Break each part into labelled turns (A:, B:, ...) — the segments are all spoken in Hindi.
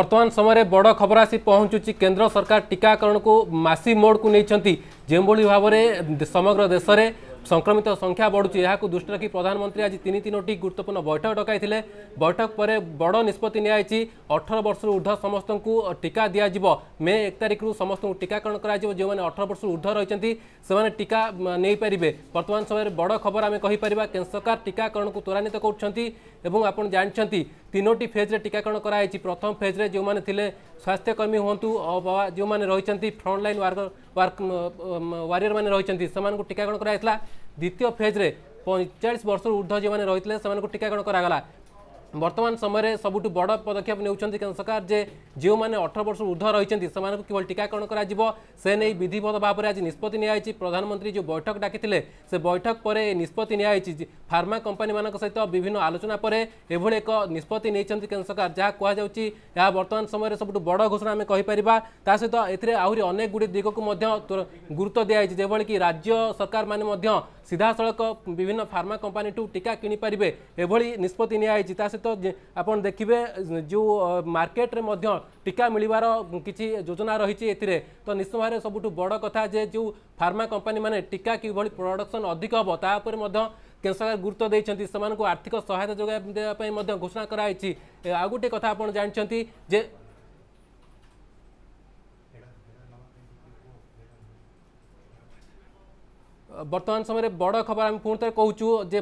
A: ବର୍ତ୍ତମାନ ସମୟରେ ବଡ଼ ଖବର ଆସି ପହଞ୍ଚୁଛି କେନ୍ଦ୍ର ସରକାର ଟିକାକରଣକୁ ମାସି ମୋଡ଼କୁ ନେଇଛନ୍ତି ଯେଉଁଭଳି ଭାବରେ ସମଗ୍ର ଦେଶରେ সংক্রমিত সংখ্যা বড়ুছে এখন দৃষ্টি রাখি প্রধানমন্ত্রী আজ তিন তিনোটি গুরুত্বপূর্ণ বৈঠক ডকাই বৈঠক পরে বড় নিষ্পতি নিয়েছে অঠর বর্ষর ঊর্ধ্ব সমস্ত টিকা দিয়াযিব মে এক তারিখর সমস্ত টিকাকরণ করা যে অঠর বর্ষর ঊর্ধ্ব রয়েছেন সে টিকা নেইপারে বর্তমান সময়ের বড় খবর আমি কহিপার কেন্দ্র সরকার টিকাকরণ ত্বরান্বিত করছেন এবং আপনার জাঁচান তিনোটি ফেজ্রে টিকাকরণ করা হয়েছে প্রথম ফেজ্রে যে স্বাস্থ্যকর্মী হুঁতু বা যে রয়েছেন ফ্রন্টলাইন ওয়ার্ক ওয়ারিয়র মানে রয়েছেন সে টিকাকরণ করা হয়েছিল द्वितीय फेज्रे पैंचाश वर्ष ऊर्धव जो रही है टीकाकरण कराला ବର୍ତ୍ତମାନ ସମୟରେ ସବୁଠୁ ବଡ଼ ପଦକ୍ଷେପ ନେଉଛନ୍ତି କେନ୍ଦ୍ର ସରକାର ଯେ ଯେଉଁମାନେ ଅଠର ବର୍ଷ ଉର୍ଦ୍ଧ୍ୱ ରହିଛନ୍ତି ସେମାନଙ୍କୁ କିଭଳି ଟିକାକରଣ କରାଯିବ ସେ ନେଇ ବିଧିବଦ୍ଧ ଭାବରେ ଆଜି ନିଷ୍ପତ୍ତି ନିଆଯାଇଛି ପ୍ରଧାନମନ୍ତ୍ରୀ ଯେଉଁ ବୈଠକ ଡାକିଥିଲେ ସେ ବୈଠକ ପରେ ନିଷ୍ପତ୍ତି ନିଆଯାଇଛି ଫାର୍ମା କମ୍ପାନୀମାନଙ୍କ ସହିତ ବିଭିନ୍ନ ଆଲୋଚନା ପରେ ଏଭଳି ଏକ ନିଷ୍ପତ୍ତି ନେଇଛନ୍ତି କେନ୍ଦ୍ର ସରକାର ଯାହା କୁହାଯାଉଛି ଏହା ବର୍ତ୍ତମାନ ସମୟରେ ସବୁଠୁ ବଡ଼ ଘୋଷଣା ଆମେ କହିପାରିବା ତା ସହିତ ଏଥିରେ ଆହୁରି ଅନେକ ଗୁଡ଼ିଏ ଦିଗକୁ ମଧ୍ୟ ଗୁରୁତ୍ୱ ଦିଆଯାଇଛି ଯେଭଳିକି ରାଜ୍ୟ ସରକାରମାନେ ମଧ୍ୟ ସିଧାସଳଖ ବିଭିନ୍ନ ଫାର୍ମା କମ୍ପାନୀଠୁ ଟିକା କିଣିପାରିବେ ଏଭଳି ନିଷ୍ପତ୍ତି ନିଆଯାଇଛି ତା ସହିତ ସହିତ ଆପଣ ଦେଖିବେ ଯେଉଁ ମାର୍କେଟରେ ମଧ୍ୟ ଟୀକା ମିଳିବାର କିଛି ଯୋଜନା ରହିଛି ଏଥିରେ ତ ନିଶ୍ଚିତ ଭାବରେ ସବୁଠୁ ବଡ଼ କଥା ଯେ ଯେଉଁ ଫାର୍ମା କମ୍ପାନୀମାନେ ଟୀକା କିଭଳି ପ୍ରଡକ୍ସନ୍ ଅଧିକ ହେବ ତା ଉପରେ ମଧ୍ୟ କେନ୍ଦ୍ର ସରକାର ଗୁରୁତ୍ୱ ଦେଇଛନ୍ତି ସେମାନଙ୍କୁ ଆର୍ଥିକ ସହାୟତା ଯୋଗାଇ ଦେବା ପାଇଁ ମଧ୍ୟ ଘୋଷଣା କରାଯାଇଛି ଆଉ ଗୋଟିଏ କଥା ଆପଣ ଜାଣିଛନ୍ତି ଯେ ବର୍ତ୍ତମାନ ସମୟରେ ବଡ଼ ଖବର ଆମେ ପୁଣି ଥରେ କହୁଛୁ ଯେ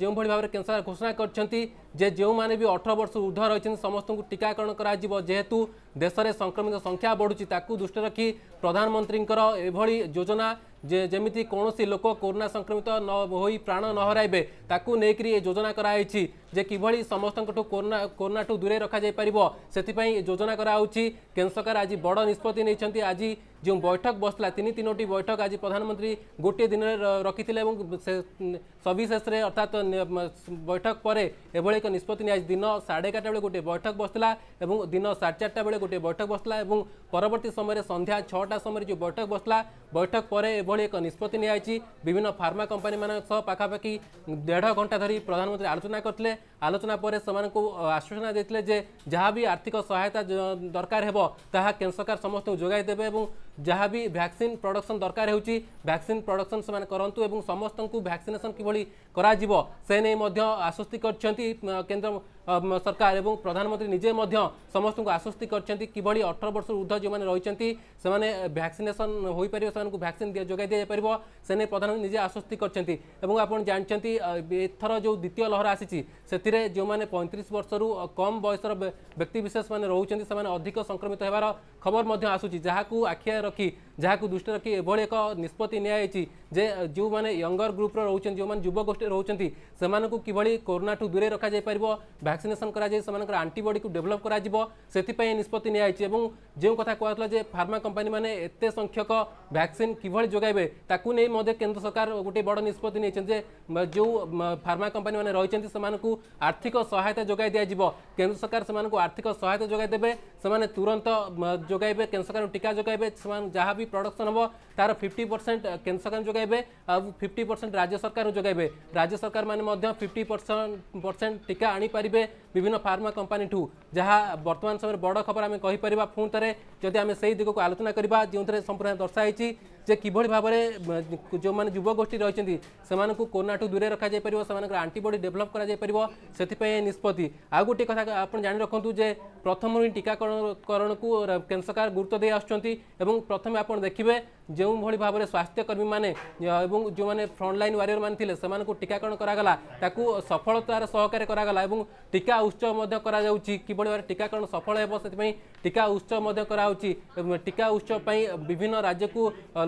A: ଯେଉଁଭଳି ଭାବରେ କେନ୍ଦ୍ର ସରକାର ଘୋଷଣା କରିଛନ୍ତି ଯେ ଯେଉଁମାନେ ବି ଅଠର ବର୍ଷରୁ ଉର୍ଦ୍ଧ୍ୱ ରହିଛନ୍ତି ସମସ୍ତଙ୍କୁ ଟିକାକରଣ କରାଯିବ ଯେହେତୁ ଦେଶରେ ସଂକ୍ରମିତ ସଂଖ୍ୟା ବଢ଼ୁଛି ତାକୁ ଦୃଷ୍ଟିରେ ରଖି ପ୍ରଧାନମନ୍ତ୍ରୀଙ୍କର ଏଭଳି ଯୋଜନା ଯେ ଯେମିତି କୌଣସି ଲୋକ କରୋନା ସଂକ୍ରମିତ ନ ହୋଇ ପ୍ରାଣ ନ ହରାଇବେ ତାକୁ ନେଇକରି ଏ ଯୋଜନା କରାଯାଇଛି ଯେ କିଭଳି ସମସ୍ତଙ୍କଠୁ କରୋନା କରୋନାଠୁ ଦୂରେଇ ରଖାଯାଇପାରିବ ସେଥିପାଇଁ ଏ ଯୋଜନା କରାହେଉଛି କେନ୍ଦ୍ର ସରକାର ଆଜି ବଡ଼ ନିଷ୍ପତ୍ତି ନେଇଛନ୍ତି ଆଜି ଯେଉଁ ବୈଠକ ବସିଲା ତିନି ତିନୋଟି ବୈଠକ ଆଜି ପ୍ରଧାନମନ୍ତ୍ରୀ ଗୋଟିଏ ଦିନରେ ରଖିଥିଲେ ଏବଂ ସବିଶେଷରେ ଅର୍ଥାତ୍ ବୈଠକ ପରେ ଏଭଳି ଏକ ନିଷ୍ପତ୍ତି ନିଆଯାଇଛି ଦିନ ସାଢ଼େ ଏଗାରଟା ବେଳେ ଗୋଟିଏ ବୈଠକ ବସିଲା ଏବଂ ଦିନ ସାଢ଼େ ଚାରିଟା ବେଳେ ଗୋଟିଏ ବୈଠକ ବସିଲା ଏବଂ ପରବର୍ତ୍ତୀ ସମୟରେ ସନ୍ଧ୍ୟା ଛଅଟା ସମୟରେ ଯେଉଁ ବୈଠକ ବସିଲା ବୈଠକ ପରେ ଏଭଳି ଏଭଳି ଏକ ନିଷ୍ପତ୍ତି ନିଆଯାଇଛି ବିଭିନ୍ନ ଫାର୍ମା କମ୍ପାନୀମାନଙ୍କ ସହ ପାଖାପାଖି ଦେଢ଼ ଘଣ୍ଟା ଧରି ପ୍ରଧାନମନ୍ତ୍ରୀ ଆଲୋଚନା କରିଥିଲେ ଆଲୋଚନା ପରେ ସେମାନଙ୍କୁ ଆଶ୍ୱାସନା ଦେଇଥିଲେ ଯେ ଯାହା ବି ଆର୍ଥିକ ସହାୟତା ଦରକାର ହେବ ତାହା କେନ୍ଦ୍ର ସରକାର ସମସ୍ତଙ୍କୁ ଯୋଗାଇ ଦେବେ ଏବଂ जहाँ भी भैक्सीन प्रडक्शन दरकार हो भैक्सीन प्रडक्शन से करूँ और समस्त को भैक्सीनेसन किभली से नहीं आश्वस्ति कर केन्द्र सरकार और प्रधानमंत्री निजे समस्त आश्वस्ति करभली अठर वर्ष ऊर्ध जो रही भैक्सीनेसन हो पार से भैक्सीन जोगाई दी जापर से नहीं प्रधानमंत्री निजे आश्वस्ति कर जो द्वितीय लहर आसी से जो मैंने पैंतीस वर्ष रू कम बयसर व्यक्तिशेष मैंने रोचे अधिक संक्रमित होबर खबर आसूँ जहाँ आखिया रखी जहाँ को दृष्टि रखी एभली एक निष्पत्ति नि जो मैंने यंगर ग्रुप रोचान जो मैंने युवगोषी रोचान से किभली कोरोना ठू दूरे रखा जा पार भैक्सीनेसन कर आंटबडी को डेभलप करपत्ति जो कथा कहला फार्मा कंपानी मैंने संख्यक भैक्सीन किभली जोगे नहीं केन्द्र सरकार गोटे बड़ निष्पत्ति जो फार्मा कंपानी मैंने रही आर्थिक सहायता जोगा दिज्व केन्द्र सरकार से आर्थिक सहायता जोगा देते तुरंत जोगे केन्द्र सरकार टीका जोगा ବର୍ତ୍ତମାନ ଯାହା ବି ପ୍ରଡକ୍ସନ୍ ହେବ ତା'ର ଫିଫ୍ଟି ପରସେଣ୍ଟ କେନ୍ଦ୍ର ସରକାର ଯୋଗାଇବେ ଆଉ ଫିଫ୍ଟି ପରସେଣ୍ଟ ରାଜ୍ୟ ସରକାର ଯୋଗାଇବେ ରାଜ୍ୟ ସରକାରମାନେ ମଧ୍ୟ ଫିଫ୍ଟି ପରସେଣ୍ଟ ପରସେଣ୍ଟ ଟିକା ଆଣିପାରିବେ ବିଭିନ୍ନ ଫାର୍ମା କମ୍ପାନୀଠୁ ଯାହା ବର୍ତ୍ତମାନ ସମୟରେ ବଡ଼ ଖବର ଆମେ କହିପାରିବା ପୁଣି ଥରେ ଯଦି ଆମେ ସେହି ଦିଗକୁ ଆଲୋଚନା କରିବା ଯେଉଁଥିରେ ସମ୍ପୂର୍ଣ୍ଣ ଦର୍ଶାଯାଇଛି ଯେ କିଭଳି ଭାବରେ ଯେଉଁମାନେ ଯୁବଗୋଷ୍ଠୀ ରହିଛନ୍ତି ସେମାନଙ୍କୁ କୋରୋନାଠୁ ଦୂରେଇ ରଖାଯାଇପାରିବ ସେମାନଙ୍କର ଆଣ୍ଟିବଡି ଡେଭଲପ୍ କରାଯାଇପାରିବ ସେଥିପାଇଁ ଏ ନିଷ୍ପତ୍ତି ଆଉ ଗୋଟିଏ କଥା ଆପଣ ଜାଣି ରଖନ୍ତୁ ଯେ ପ୍ରଥମରୁ ହିଁ ଟିକାକରଣକୁ କେନ୍ଦ୍ର ସରକାର ଗୁରୁତ୍ୱ ଦେଇ ଆସୁଛନ୍ତି ଏବଂ ପ୍ରଥମେ ଆପଣ ଦେଖିବେ ଯେଉଁଭଳି ଭାବରେ ସ୍ୱାସ୍ଥ୍ୟକର୍ମୀମାନେ ଏବଂ ଯେଉଁମାନେ ଫ୍ରଣ୍ଟଲାଇନ୍ ୱାରିୟର ମାନେ ଥିଲେ ସେମାନଙ୍କୁ ଟିକାକରଣ କରାଗଲା ତାକୁ ସଫଳତାର ସହକାରେ କରାଗଲା ଏବଂ ଟିକା ଉତ୍ସବ ମଧ୍ୟ କରାଯାଉଛି କିଭଳି ଭାବରେ ଟିକାକରଣ ସଫଳ ହେବ ସେଥିପାଇଁ ଟିକା ଉତ୍ସବ ମଧ୍ୟ କରାହେଉଛି ଟିକା ଉତ୍ସବ ପାଇଁ ବିଭିନ୍ନ ରାଜ୍ୟକୁ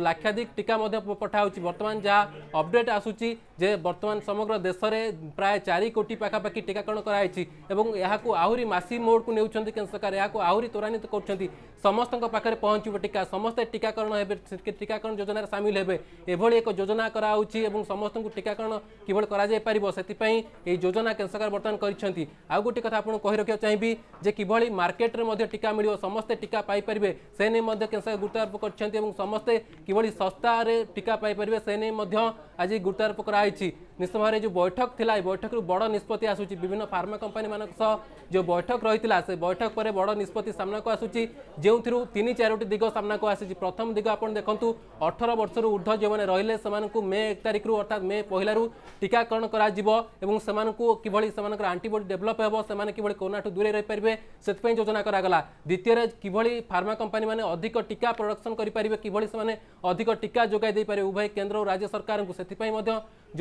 A: ଲାକ୍ଷାଧିକ ଟିକା ମଧ୍ୟ ପଠାହେଉଛି ବର୍ତ୍ତମାନ ଯାହା ଅପଡେଟ୍ ଆସୁଛି ଯେ ବର୍ତ୍ତମାନ ସମଗ୍ର ଦେଶରେ ପ୍ରାୟ ଚାରି କୋଟି ପାଖାପାଖି ଟିକାକରଣ କରାଯାଇଛି ଏବଂ ଏହାକୁ ଆହୁରି ମାସି ମୋଡ଼କୁ ନେଉଛନ୍ତି କେନ୍ଦ୍ର ସରକାର ଏହାକୁ ଆହୁରି ତ୍ୱରାନ୍ୱିତ କରୁଛନ୍ତି ସମସ୍ତଙ୍କ ପାଖରେ ପହଞ୍ଚିବ ଟିକା ସମସ୍ତେ ଟିକାକରଣ ହେବେ ଟିକାକରଣ ଯୋଜନାରେ ସାମିଲ ହେବେ ଏଭଳି ଏକ ଯୋଜନା କରାହେଉଛି ଏବଂ ସମସ୍ତଙ୍କୁ ଟିକାକରଣ କିଭଳି କରାଯାଇପାରିବ ସେଥିପାଇଁ ଏହି ଯୋଜନା କେନ୍ଦ୍ର ସରକାର ବର୍ତ୍ତମାନ କରିଛନ୍ତି ଆଉ ଗୋଟିଏ କଥା ଆପଣଙ୍କୁ କହି ରଖିବାକୁ ଚାହିଁବି ଯେ କିଭଳି ମାର୍କେଟରେ ମଧ୍ୟ ଟିକା ମିଳିବ ସମସ୍ତେ ଟିକା ପାଇପାରିବେ ସେ ନେଇ ମଧ୍ୟ କେନ୍ଦ୍ର ସରକାର ଗୁରୁତ୍ୱାରୋପ କରିଛନ୍ତି ଏବଂ ସମସ୍ତେ କିଭଳି ଶସ୍ତାରେ ଟିକା ପାଇପାରିବେ ସେ ନେଇ ମଧ୍ୟ ଆଜି ଗୁରୁତ୍ୱାରୋପ କରାଯାଇଛି निसमय जो बैठक थी बैठक रू बड़ निष्पत्ति आसूची विभिन्न फार्मा कंपानी मान जो बैठक रही से बैठक पर बड़ निष्पत्ति सामना को आसूची जो तीन चारोटी दिग सामना को आसी प्रथम दिग आप देखु अठर वर्ष रु ऊर्ध जो मैंने रही से मे एक तारिख रु अर्थात मे पहल टीकाकरण कर आंटीबडी डेभलप होने किोना दूरे दूरे पारे से योजना कराला द्वितीय किभली फार्मा कंपानी मैंने अधिक टीका प्रडक्शन करेंगे किभली से अधिक टीका जोगाई दे पारे उभय केन्द्र और राज्य सरकार को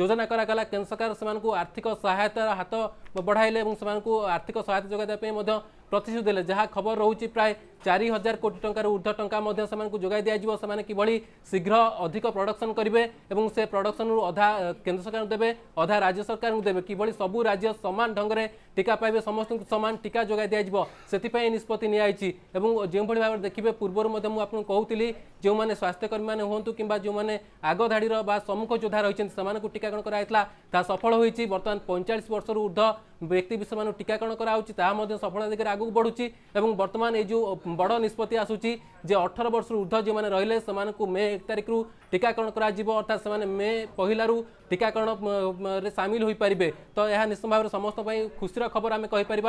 A: योजना करा କଲା କେନ୍ଦ୍ର ସରକାର ସେମାନଙ୍କୁ ଆର୍ଥିକ ସହାୟତାର ହାତ ବଢ଼ାଇଲେ ଏବଂ ସେମାନଙ୍କୁ ଆର୍ଥିକ ସହାୟତା ଯୋଗାଇବା ପାଇଁ ମଧ୍ୟ ପ୍ରତିଶ୍ରୁତି ଦେଲେ ଯାହା ଖବର ରହୁଛି ପ୍ରାୟ ଚାରି ହଜାର କୋଟି ଟଙ୍କାରୁ ଉର୍ଦ୍ଧ୍ୱ ଟଙ୍କା ମଧ୍ୟ ସେମାନଙ୍କୁ ଯୋଗାଇ ଦିଆଯିବ ସେମାନେ କିଭଳି ଶୀଘ୍ର ଅଧିକ ପ୍ରଡକ୍ସନ୍ କରିବେ ଏବଂ ସେ ପ୍ରଡକ୍ସନ୍ରୁ ଅଧା କେନ୍ଦ୍ର ସରକାରଙ୍କୁ ଦେବେ ଅଧା ରାଜ୍ୟ ସରକାରଙ୍କୁ ଦେବେ କିଭଳି ସବୁ ରାଜ୍ୟ ସମାନ ଢଙ୍ଗରେ ଟିକା ପାଇବେ ସମସ୍ତଙ୍କୁ ସମାନ ଟିକା ଯୋଗାଇ ଦିଆଯିବ ସେଥିପାଇଁ ଏହି ନିଷ୍ପତ୍ତି ନିଆଯାଇଛି ଏବଂ ଯେଉଁଭଳି ଭାବରେ ଦେଖିବେ ପୂର୍ବରୁ ମଧ୍ୟ ମୁଁ ଆପଣଙ୍କୁ କହୁଥିଲି ଯେଉଁମାନେ ସ୍ୱାସ୍ଥ୍ୟକର୍ମୀମାନେ ହୁଅନ୍ତୁ କିମ୍ବା ଯେଉଁମାନେ ଆଗ ଧାଡ଼ିର ବା ସମ୍ମୁଖ ଯୋଦ୍ଧା ରହିଛନ୍ତି ସେମାନଙ୍କୁ ଟିକାକରଣ କରାଯାଇଥିଲା ତାହା ସଫଳ ହୋଇଛି ବର୍ତ୍ତମାନ ପଇଁଚାଳିଶ ବର୍ଷରୁ ଉର୍ଦ୍ଧ୍ୱ ବ୍ୟକ୍ତିବିଶେଷମାନଙ୍କୁ ଟିକାକରଣ କରାଯାଉଛି ତାହା ମଧ୍ୟ ସଫଳ ଦିଗରେ आगू बढ़ुची बर्तमान ये जो बड़ निष्पत्ति आसूची जे अठर वर्ष ऊर्ध जो मैंने रे से मे एक तारिख रु टीकाकरण कर्थात से मे पहलू टीकाकरण सामिल हो पारे तो यह निश्चित भाव समस्त खुशी खबर आम कहीपर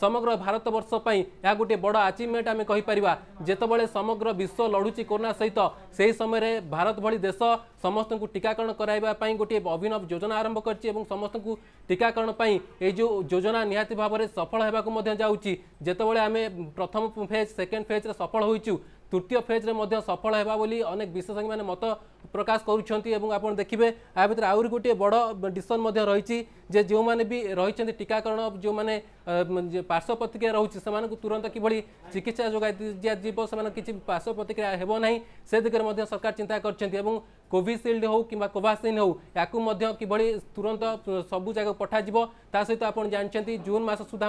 A: ସମଗ୍ର ଭାରତବର୍ଷ ପାଇଁ ଏହା ଗୋଟିଏ ବଡ଼ ଆଚିଭମେଣ୍ଟ ଆମେ କହିପାରିବା ଯେତେବେଳେ ସମଗ୍ର ବିଶ୍ୱ ଲଢ଼ୁଛି କରୋନା ସହିତ ସେହି ସମୟରେ ଭାରତ ଭଳି ଦେଶ ସମସ୍ତଙ୍କୁ ଟିକାକରଣ କରାଇବା ପାଇଁ ଗୋଟିଏ ଅଭିନବ ଯୋଜନା ଆରମ୍ଭ କରିଛି ଏବଂ ସମସ୍ତଙ୍କୁ ଟିକାକରଣ ପାଇଁ ଏହି ଯେଉଁ ଯୋଜନା ନିହାତି ଭାବରେ ସଫଳ ହେବାକୁ ମଧ୍ୟ ଯାଉଛି ଯେତେବେଳେ ଆମେ ପ୍ରଥମ ଫେଜ୍ ସେକେଣ୍ଡ ଫେଜ୍ରେ ସଫଳ ହୋଇଛୁ তৃতীয় ফেজ্রে মধ্যে সফল হওয়া বলে অনেক বিশেষজ্ঞ মানে মত প্রকাশ করছেন এবং আপনার দেখবে এ ভিতরে আহরি গোটি বড় ডিসিশন রয়েছে যে যে মানে রয়েছেন টিকাকরণ যে মানে পার্শ্ব প্রতিক্রিয়া রয়েছে সে তুরন্ত কিভাবে চিকিৎসা যোগাই দিয়াযিব সে কিছু পার্শ্ব প্রতিক্রিয়া হব না সে দিকে মধ্যে সরকার চিন্তা করছেন এবং কোভিশিল্ড হোক কিংবা কোভাক্সিন হোক ইয়াকু কিভাবে তুরন্ত সবু জায়গা পঠাযিব তা সহ আপনার জাঁচান জুন মাস সুদ্ধা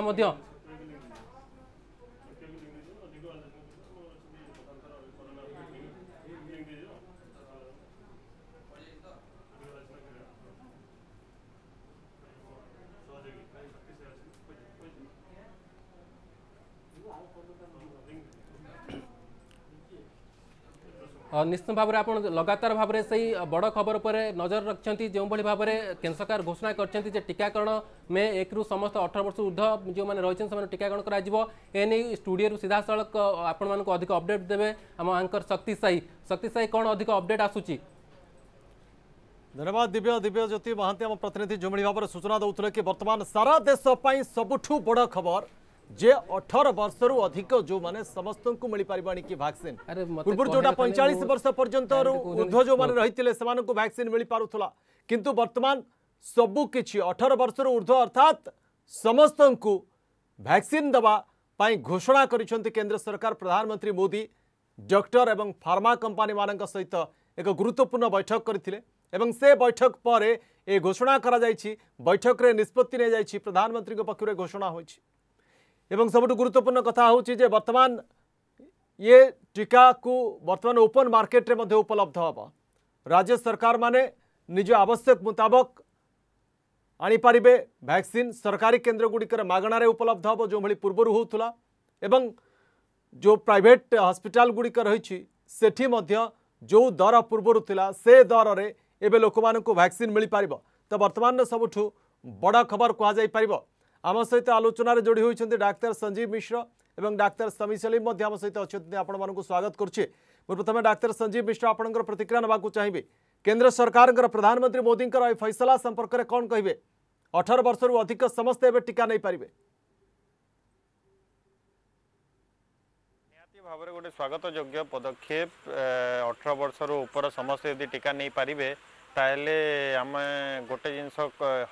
A: নিশ্চিত ভাবে আপনার লগাতার ভাবে সেই বড় খবর উপরে নজর রাখছেন যেভাবে ভাবে কেন্দ্র সরকার ঘোষণা করছেন যে টিকাকরণ মে একরু সমস্ত অঠর বর্ষ ঊর্ধ্ব যে রয়েছেন সে টিকাকরণ করা এনে স্টুডিও সিধাসলখ আপনার অধিক অপডেট দেবে আমার আঙ্কর শক্তি সাই শক্তি সাই কোণ অধিক অপডেট
B: আসুচি ধন্যবাদ দিব্য দিব্যজ্যোতি মহান্তি আমার প্রতিনিধি যেভাবে ভাবে সূচনা দেলে কি বর্তমান সারা দেশ সবুঠু বড় খবর जे अठर वर्ष रु अधिक जो मैंने समस्त को मिल पारानी कि भैक्सीन पूर्व जो पैंतालीस वर्ष पर्यंत ऊर्ध जो मैंने रही से भैक्सीन मिल पारुला किंतु बर्तमान सबुकि अठर वर्ष रु ऊर्ध अर्थात समस्त को भैक्सीन देवाई घोषणा केंद्र सरकार प्रधानमंत्री मोदी डक्टर एवं फार्मा कंपानी मान सहित एक गुरुत्वपूर्ण बैठक करते এবং সে বৈঠক घोषणा এ ঘোষণা করা যাইছি বৈঠকরে নিষ্পত্তি নিয়ে যাইছি एवं सबुठ गुरुत्वपूर्ण कथा हूँ जे बर्तमान ये टीका को बर्तमान ओपन मार्केट रे उपलब्ध हम राज्य सरकार माने निज आवश्यक मुताबक पारे भैक्सीन सरकारी केन्द्र गुड़िकर मगणार उपलब्ध हम जो भाई पूर्व होता एवं जो प्राइट हस्पिटाल गुड़िक रही जो दर पूर्वर था से दर में एवं लोक मैक्सीन भैक्सीन मिल पार तो बर्तमान सबुठ बड़ खबर कहपर आम सहित आलोचन जोड़ी होती डाक्तर संजीव मिश्र এবং ডাক্তার সমী সেলিম মধ্যে আমার সহ অনেক আপনার স্বাগত করছি মু প্রথমে ডাক্তার সঞ্জীব মিশ্র আপনার প্রতিক্রিয়া নেওয়া চাহিবি কেন্দ্র সরকার প্রধানমন্ত্রী মোদীকর এই ফৈসলা সম্পর্কের কম কহবে অঠর বর্ষর অধিক সমস্ত এবার টিকা নেই পারে
C: ভাবে গোটে স্বাগত যোগ্য পদক্ষেপ অঠর বর্ষর উপর সমস্ত যদি টিকা নেই পারিবে তাহলে আমি গোটে জিনিস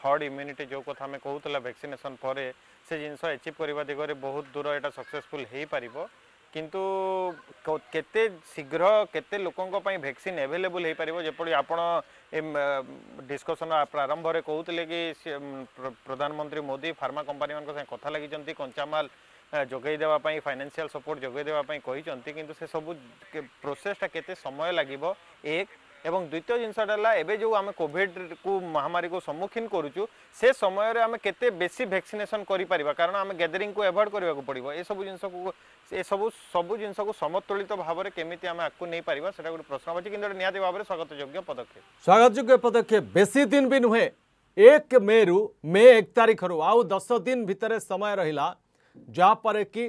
C: হর্ড ইম্যুনিটি যে কথা আমি কହୁଥିଲା ভ্যাকসিনেসন পরে সে জিনিস এচিভ করা দিগরে বহুত দূর এটা সকসেসফুল হয়ে পারিব কিন্তু কেতে শীঘ্র কেতে লোকଙ୍କ ପାଇଁ ভ্যাকসিন আভেলেবল হয়ে পারিব যেপরি আপন ডিসকসন প্রারম্ভরে কହୁଥିଲେ কি প্রধানমন্ত্রী মোদি ফার্মা কোম্পানি ମାନଙ୍କ সাথে কথা লাগিছেন কঞ্চামাল যোগাই দেওয়া পাই ফাইনান্সিয়াল সপোর্ট যোগাই দেওয়া পাই কিন্তু সে সবু প্রোসেসটা কেতে সময় লাগিব এক এবং দ্বিতীয় জিনিসটা হল এবে যে আমি কোভিড কু মহামারী কু সম্মুখীন করুছু সে সময়ের আমি কেতে বেশি ভ্যাকসিনেসন করে পারিবা কারণ আমি গ্যাদেরিং কু এভয়েড করা পড়ব এসব জিনিসক এসব সবু জিনিসক সমতুলিত ভাবে কেমিতি আমি আকু নেই পারিবা সেটা গোটে প্রশ্ন আছে কিন্তু এটা নিহতি ভাবে স্বাগতযোগ্য পদক্ষেপ
B: স্বাগতযোগ্য পদক্ষেপ বেশি দিন বি নুহে এক মে রু মে এক তারিখর আউ দশ দিন ভিতরে সময় রহিলা যাপরে কি